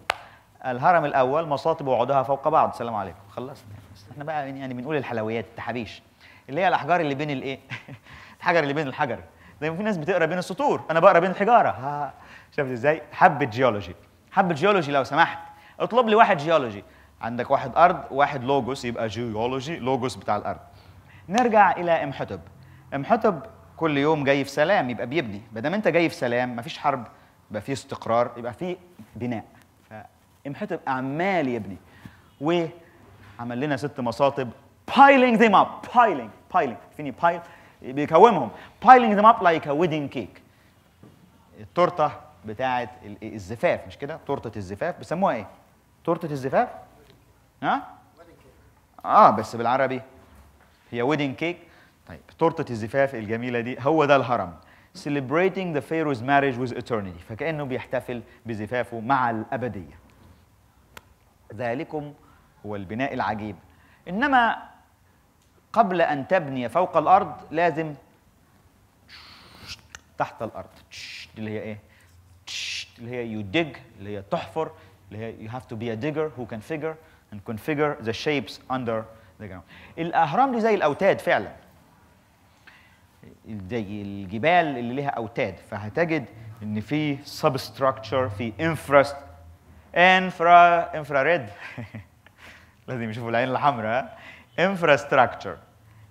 الهرم الاول مصاطب وعودها فوق بعض سلام عليكم خلصنا احنا بقى يعني, يعني بنقول الحلويات التحابيش اللي هي الاحجار اللي بين الايه الحجر اللي بين الحجر زي ما في ناس بتقرا بين السطور انا بقرا بين الحجاره ها شفت ازاي حبه جيولوجي حبه جيولوجي لو سمحت اطلب لي واحد جيولوجي عندك واحد ارض واحد لوجوس يبقى جيولوجي لوجوس بتاع الارض نرجع الى ام حتب ام حتب كل يوم جاي في سلام يبقى بيبني ما دام انت جاي في سلام مفيش حرب يبقى في استقرار يبقى في بناء اعمال يا ابني وعمل لنا ست مصاطب piling them up piling piling فيني pile بيكومهم piling them up like a wedding cake التورته بتاعه الزفاف مش كده تورته الزفاف بيسموها ايه تورته الزفاف ها اه بس بالعربي هي ويدنج كيك طيب تورته الزفاف الجميله دي هو ده الهرم celebrating the pharaoh's marriage with eternity فكانه بيحتفل بزفافه مع الابديه ذلكم هو البناء العجيب انما قبل ان تبني فوق الارض لازم تحت الارض اللي هي ايه اللي هي you dig اللي هي تحفر اللي هي you have to be a digger who can figure and configure the shapes under the ground الاهرام دي زي الاوتاد فعلا زي الجبال اللي ليها اوتاد فهتجد ان في substructure في انفراستراكشر انفرا انفراريد لازم يشوفوا العين الحمراء انفراستراكشر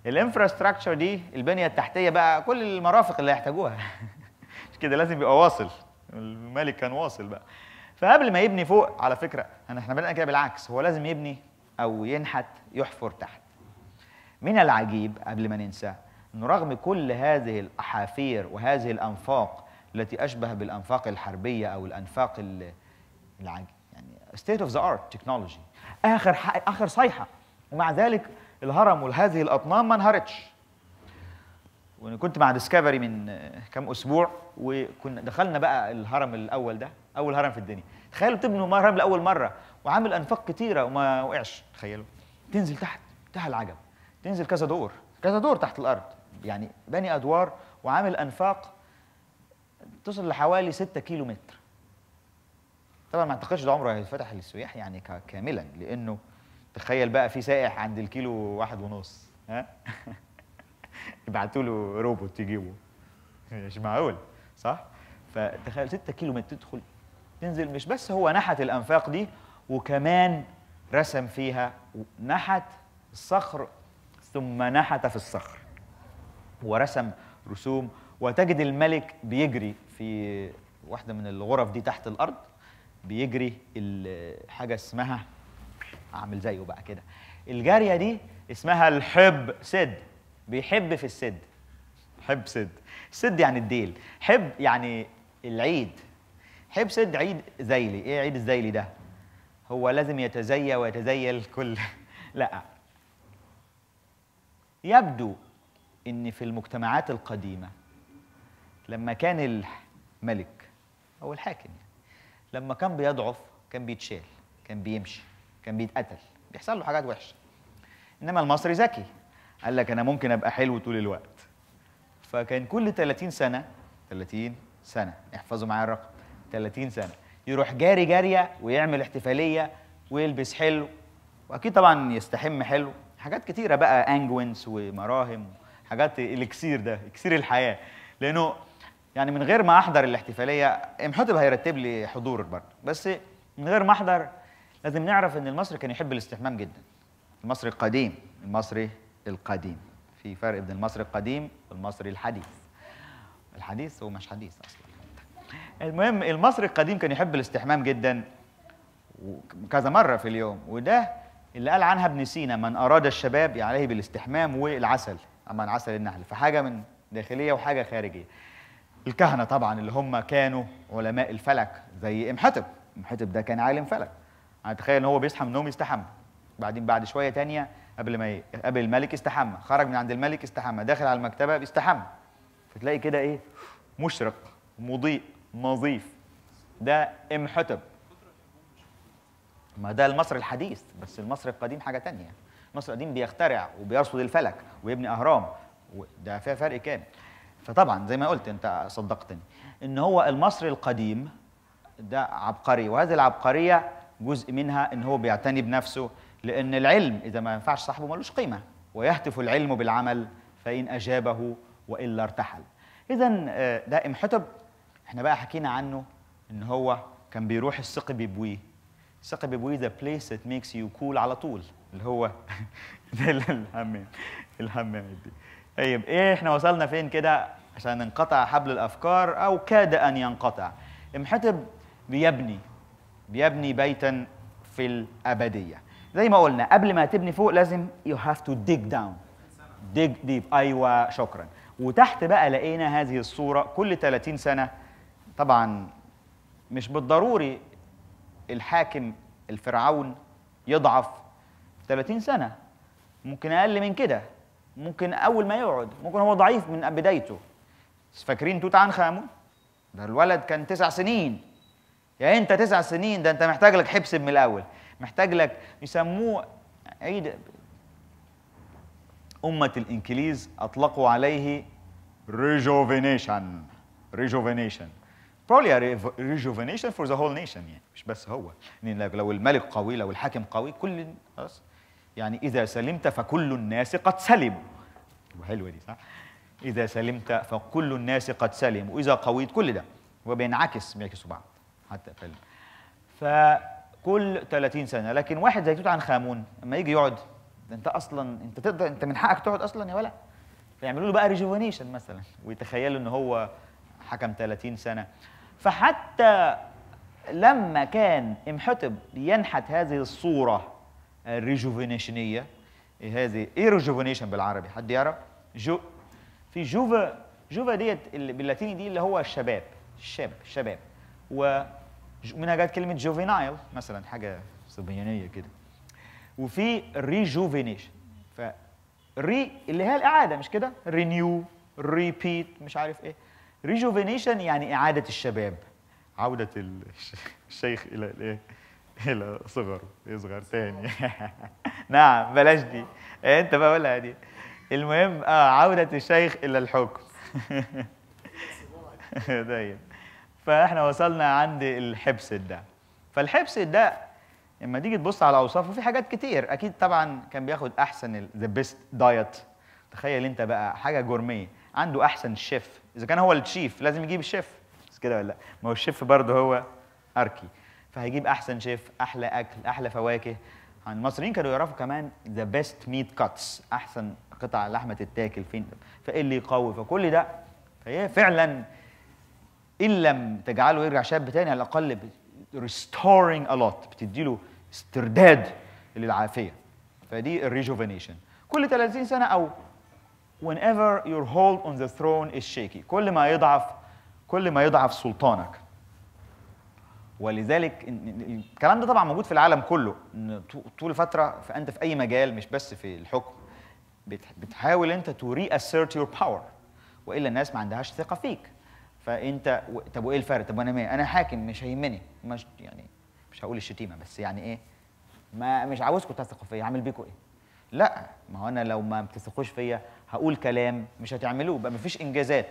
الانفراستراكشر دي البنيه التحتيه بقى كل المرافق اللي هيحتاجوها مش كده لازم يبقى واصل الملك كان واصل بقى فقبل ما يبني فوق على فكره احنا بدأنا كده بالعكس هو لازم يبني او ينحت يحفر تحت من العجيب قبل ما ننسى انه رغم كل هذه الاحافير وهذه الانفاق التي اشبه بالانفاق الحربيه او الانفاق اللي العاجل يعني ستيت اوف ذا ارت تكنولوجي اخر حق اخر صيحه ومع ذلك الهرم وهذه الاطنان ما انهارتش وانا كنت مع ديسكفري من كام اسبوع وكنا دخلنا بقى الهرم الاول ده اول هرم في الدنيا تخيلوا تبنوا هرم لاول مره وعامل انفاق كتيره وما وقعش تخيلوا تنزل تحت انتهى العجب تنزل كذا دور كذا دور تحت الارض يعني بني ادوار وعامل انفاق تصل لحوالي 6 كيلو متر طبعا ما اعتقدش ده عمره هيتفتح للسياح يعني كاملا لانه تخيل بقى في سائح عند الكيلو واحد ونص ها يبعتوا له روبوت يجيبه مش معقول صح فتخيل 6 كيلو متر تدخل تنزل مش بس هو نحت الانفاق دي وكمان رسم فيها نحت الصخر ثم نحت في الصخر ورسم رسوم وتجد الملك بيجري في واحده من الغرف دي تحت الارض بيجري حاجه اسمها اعمل زيه بقى كده الجاريه دي اسمها الحب سد بيحب في السد حب سد سد يعني الديل حب يعني العيد حب سد عيد زيلي ايه عيد الزيلي ده هو لازم يتزيى ويتزيل كل لا يبدو ان في المجتمعات القديمه لما كان الملك او الحاكم يعني لما كان بيضعف كان بيتشال كان بيمشي كان بيتقتل بيحصل له حاجات وحشه انما المصري ذكي قال لك انا ممكن ابقى حلو طول الوقت فكان كل 30 سنه 30 سنه احفظوا معايا الرقم 30 سنه يروح جاري جاريه ويعمل احتفاليه ويلبس حلو واكيد طبعا يستحم حلو حاجات كتيره بقى انجوينس ومراهم حاجات الاكسير ده اكسير الحياه لانه يعني من غير ما احضر الاحتفاليه ام حتب هيرتب لي حضور برضه بس من غير ما احضر لازم نعرف ان المصري كان يحب الاستحمام جدا المصري القديم المصري القديم في فرق بين المصري القديم والمصري الحديث الحديث هو مش حديث اصلا المهم المصري القديم كان يحب الاستحمام جدا وكذا مره في اليوم وده اللي قال عنها ابن سينا من اراد الشباب عليه بالاستحمام والعسل اما العسل النحل فحاجه من داخليه وحاجه خارجيه الكهنه طبعا اللي هم كانوا علماء الفلك زي ام امحتب ده كان عالم فلك يعني تخيل ان هو بيصحى من النوم يستحمى بعدين بعد شويه تانية قبل ما ي... قبل الملك استحمى خرج من عند الملك استحمى داخل على المكتبه بيستحمى فتلاقي كده ايه مشرق مضيء نظيف ده امحتب ما ده المصري الحديث بس المصري القديم حاجه تانية المصري القديم بيخترع وبيرصد الفلك ويبني اهرام ده فيها فرق كامل فطبعا زي ما قلت انت صدقتني ان هو المصري القديم ده عبقري وهذه العبقريه جزء منها ان هو بيعتني بنفسه لان العلم اذا ما ينفعش صاحبه ملوش قيمه ويهتف العلم بالعمل فان اجابه والا ارتحل اذا آه، ده حتب احنا بقى حكينا عنه ان هو كان بيروح الثق بيبويه الثق بيبويه ذا بليس ات ميكس يو كول على طول اللي هو ده الهمام الهمام دي طيب ايه احنا وصلنا فين كده عشان انقطع حبل الافكار او كاد ان ينقطع امحتب بيبني بيبني بيتا في الابديه زي ما قلنا قبل ما تبني فوق لازم يو هاف تو ديج داون ديج ديب ايوه شكرا وتحت بقى لقينا هذه الصوره كل 30 سنه طبعا مش بالضروري الحاكم الفرعون يضعف 30 سنه ممكن اقل من كده ممكن اول ما يقعد ممكن هو ضعيف من بدايته فاكرين توت عنخ امون ده الولد كان تسع سنين يعني انت تسع سنين ده انت محتاج لك حبس من الاول محتاج لك يسموه عيد أمة الإنكليز أطلقوا عليه ريجوفينيشن ريجوفينيشن probably rejuvenation for the whole nation يعني مش بس هو يعني لو الملك قوي لو الحاكم قوي كل خلاص يعني إذا سلمت فكل الناس قد سلموا حلوة دي صح؟ إذا سلمت فكل الناس قد سلموا وإذا قويت كل ده وبينعكس بيعكسوا بعض حتى فل... فكل 30 سنة لكن واحد زي توت عنخ آمون لما يجي يقعد أنت أصلا أنت تقدر أنت من حقك تقعد أصلا يا ولا فيعملوا له بقى ريجوفينيشن مثلا ويتخيلوا إن هو حكم 30 سنة فحتى لما كان امحتب ينحت هذه الصورة الريجوفينيشنيه آه، إيه، هذه ايه ريجوفينيشن بالعربي حد يعرف جو في جوفا جوفا ديت باللاتيني دي اللي هو الشباب الشاب الشباب ومنها جت كلمه جوفينايل مثلا حاجه صبيانيه كده وفي ريجوفينيشن ف ري اللي هي الاعاده مش كده رينيو ريبيت مش عارف ايه ريجوفينيشن يعني اعاده الشباب عوده الشيخ الى الايه الى صغر يصغر تاني نعم بلاش دي انت بقى قولها دي المهم اه عودة الشيخ الى الحكم طيب فاحنا وصلنا عند الحبس ده فالحبس ده لما تيجي تبص على اوصافه في حاجات كتير اكيد طبعا كان بياخد احسن ذا بيست دايت تخيل انت بقى حاجه جورميه عنده احسن شيف اذا كان هو الشيف لازم يجيب الشيف بس كده ولا لا ما هو الشيف برضه هو اركي فهيجيب احسن شيف احلى اكل احلى فواكه المصريين كانوا يعرفوا كمان ذا بيست ميت كاتس احسن قطع لحمه تتاكل فين فايه اللي يقوي فكل ده فهي فعلا ان لم تجعله يرجع شاب تاني على الاقل ريستورينج ا لوت بتديله استرداد للعافيه فدي الريجوفينيشن كل 30 سنه او whenever your hold on the throne is shaky كل ما يضعف كل ما يضعف سلطانك ولذلك الكلام ده طبعا موجود في العالم كله ان طول فتره فانت في اي مجال مش بس في الحكم بتحاول انت تو ري اسيرت يور باور والا الناس ما عندهاش ثقه فيك فانت و... طب وايه الفرق طب انا مين انا حاكم مش هيهمني مش يعني مش هقول الشتيمه بس يعني ايه ما مش عاوزكم تثقوا فيا عامل بيكم ايه لا ما هو انا لو ما بتثقوش فيا هقول كلام مش هتعملوه بقى مفيش انجازات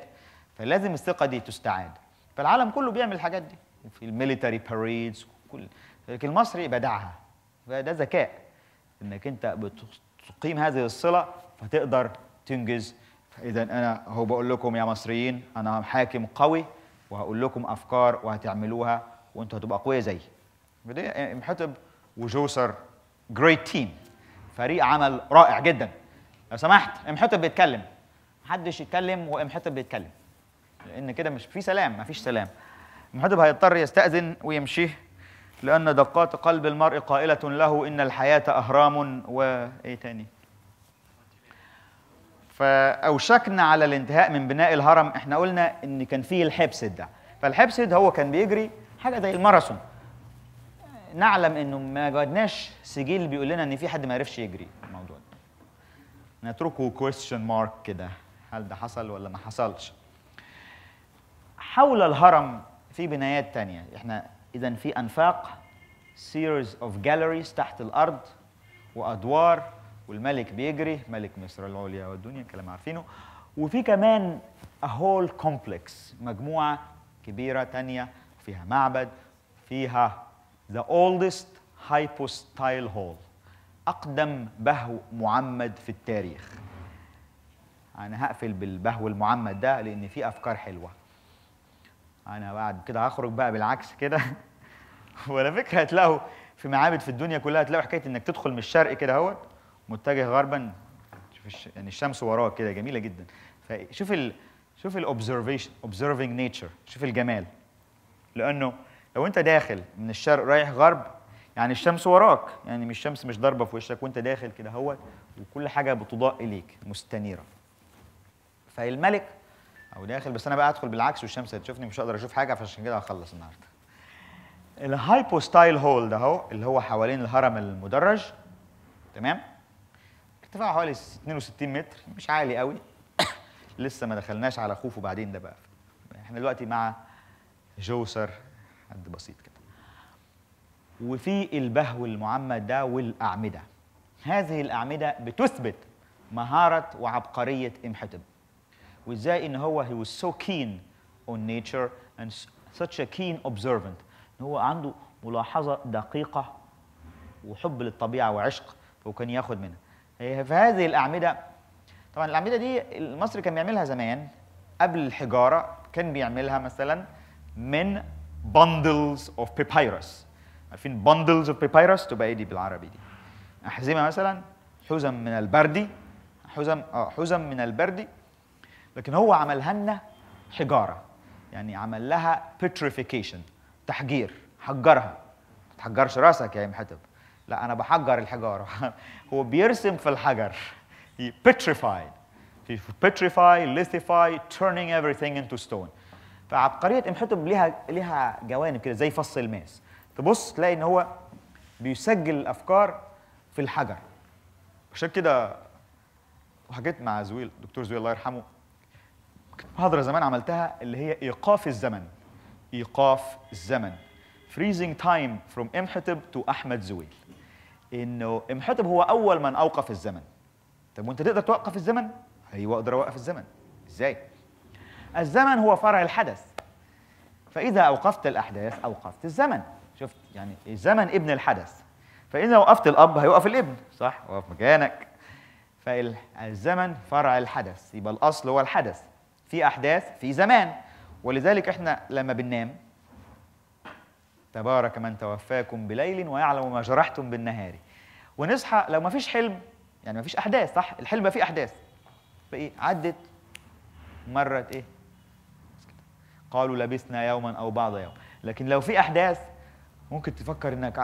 فلازم الثقه دي تستعاد فالعالم كله بيعمل الحاجات دي وفي الميليتري باريدز كل لكن المصري بدعها فده ذكاء انك انت بتقيم هذه الصله فتقدر تنجز فاذا انا هو بقول لكم يا مصريين انا حاكم قوي وهقول لكم افكار وهتعملوها وانتوا هتبقى قوي زي بدي محتب وجوسر جريت تيم فريق عمل رائع جدا لو سمحت امحتب بيتكلم محدش يتكلم وامحتب بيتكلم لان كده مش في سلام مفيش سلام المحتضر هيضطر يستأذن ويمشي لأن دقات قلب المرء قائلة له إن الحياة أهرام وإيه تاني فأوشكنا على الانتهاء من بناء الهرم احنا قلنا إن كان فيه الحبسد ده فالحبسد هو كان بيجري حاجة زي الماراثون نعلم إنه ما جدناش سجل بيقول لنا إن في حد ما عرفش يجري الموضوع ده نتركه كويستشن مارك كده هل ده حصل ولا ما حصلش حول الهرم في بنايات تانية احنا اذا في انفاق سيرز اوف جاليريز تحت الارض وادوار والملك بيجري ملك مصر العليا والدنيا كلام عارفينه وفي كمان هول كومبلكس مجموعه كبيره تانية فيها معبد فيها ذا اولدست هايبوستايل هول اقدم بهو معمد في التاريخ انا هقفل بالبهو المعمد ده لان في افكار حلوه انا بعد كده هخرج بقى بالعكس كده وعلى فكره هتلاقوا في معابد في الدنيا كلها هتلاقوا حكايه انك تدخل من الشرق كده اهوت متجه غربا شوف يعني الشمس وراك كده جميله جدا فشوف ال شوف الاوبزرفيشن اوبزرفنج نيتشر شوف الجمال لانه لو انت داخل من الشرق رايح غرب يعني الشمس وراك يعني مش الشمس مش ضاربه في وشك وانت داخل كده اهوت وكل حاجه بتضاء اليك مستنيره فالملك او داخل بس انا بقى ادخل بالعكس والشمس هتشوفني مش هقدر اشوف حاجه فعشان كده هخلص النهارده الهايبوستايل هول ده اهو اللي هو حوالين الهرم المدرج تمام ارتفاعه حوالي 62 متر مش عالي قوي لسه ما دخلناش على خوفه بعدين ده بقى احنا دلوقتي مع جوسر حد بسيط كده وفي البهو المعمد ده والاعمده هذه الاعمده بتثبت مهاره وعبقريه امحتب وازاي ان هو he was so keen on nature and such a keen observant ان هو عنده ملاحظه دقيقه وحب للطبيعه وعشق وكان ياخد منها فهذه الاعمده طبعا الاعمده دي المصري كان بيعملها زمان قبل الحجاره كان بيعملها مثلا من bundles of papyrus عارفين bundles of papyrus تبقى ايه دي بالعربي دي احزمه مثلا حزم من البردي حزم اه حزم من البردي لكن هو عملها لنا حجاره يعني عمل لها بيتريفيكيشن تحجير حجرها ما تحجرش راسك يا محتب لا انا بحجر الحجاره هو بيرسم في الحجر بيتريفايد في بيتريفاي ليثيفاي تيرنينج everything انتو ستون فعبقريه ام حتب ليها ليها جوانب كده زي فص الماس تبص تلاقي ان هو بيسجل الافكار في الحجر عشان كده وحكيت مع زويل دكتور زويل الله يرحمه محاضره زمان عملتها اللي هي ايقاف الزمن ايقاف الزمن فريزنج تايم فروم امحتب تو احمد زويل انه امحتب هو اول من اوقف الزمن طب وانت تقدر توقف الزمن ايوه اقدر اوقف الزمن ازاي الزمن هو فرع الحدث فاذا اوقفت الاحداث اوقفت الزمن شفت يعني الزمن ابن الحدث فاذا وقفت الاب هيوقف الابن صح وقف مكانك فالزمن فرع الحدث يبقى الاصل هو الحدث في احداث في زمان ولذلك احنا لما بننام تبارك من توفاكم بليل ويعلم ما جرحتم بالنهار ونصحى لو ما فيش حلم يعني ما فيش احداث صح الحلم فيه احداث فايه عدت مرت ايه قالوا لبثنا يوما او بعض يوم لكن لو في احداث ممكن تفكر انك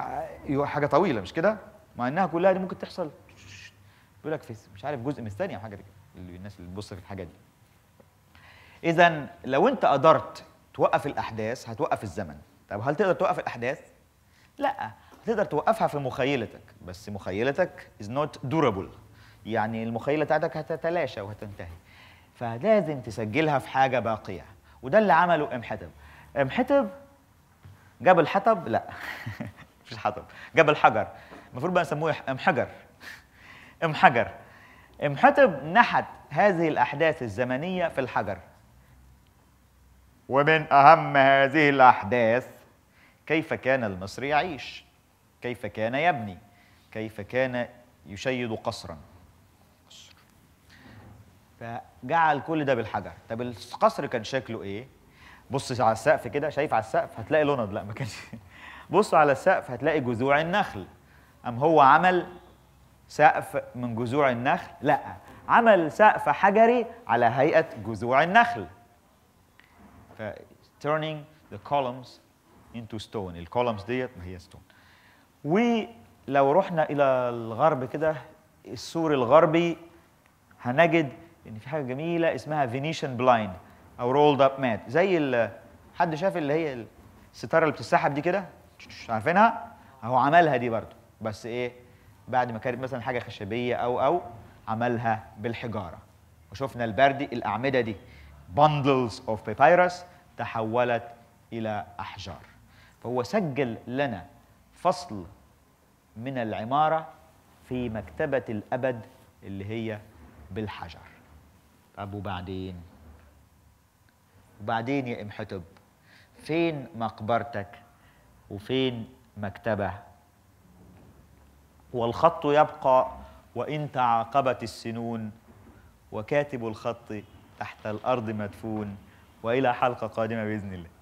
حاجه طويله مش كده مع انها كلها دي ممكن تحصل بيقول لك في مش عارف جزء من الثانيه او حاجه كده الناس اللي بتبص في الحاجه دي اذا لو انت قدرت توقف الاحداث هتوقف الزمن طب هل تقدر توقف الاحداث لا هتقدر توقفها في مخيلتك بس مخيلتك از نوت دورابل يعني المخيله بتاعتك هتتلاشى وهتنتهي فلازم تسجلها في حاجه باقيه وده اللي عمله ام حتب ام حتب جاب الحطب لا مش حطب جاب الحجر المفروض بقى نسموه ام حجر ام حجر ام حتب نحت هذه الاحداث الزمنيه في الحجر ومن أهم هذه الأحداث كيف كان المصري يعيش كيف كان يبني كيف كان يشيد قصرا فجعل كل ده بالحجر طب القصر كان شكله ايه بص على السقف كده شايف على السقف هتلاقي لوند لا ما كانش بص على السقف هتلاقي جذوع النخل ام هو عمل سقف من جذوع النخل لا عمل سقف حجري على هيئه جذوع النخل turning the columns into stone الكولمز ديت ما هي stone ولو رحنا الى الغرب كده السور الغربي هنجد ان في حاجه جميله اسمها فينيشن بلايند او رولد اب mat زي حد شاف اللي هي الستاره اللي بتتسحب دي كده عارفينها اهو عملها دي برضو بس ايه بعد ما كانت مثلا حاجه خشبيه او او عملها بالحجاره وشفنا البرد الاعمده دي bundles of papyrus تحولت إلى أحجار فهو سجل لنا فصل من العمارة في مكتبة الأبد اللي هي بالحجر طب وبعدين وبعدين يا ام حتب فين مقبرتك وفين مكتبه والخط يبقى وان تعاقبت السنون وكاتب الخط تحت الأرض مدفون وإلى حلقة قادمة بإذن الله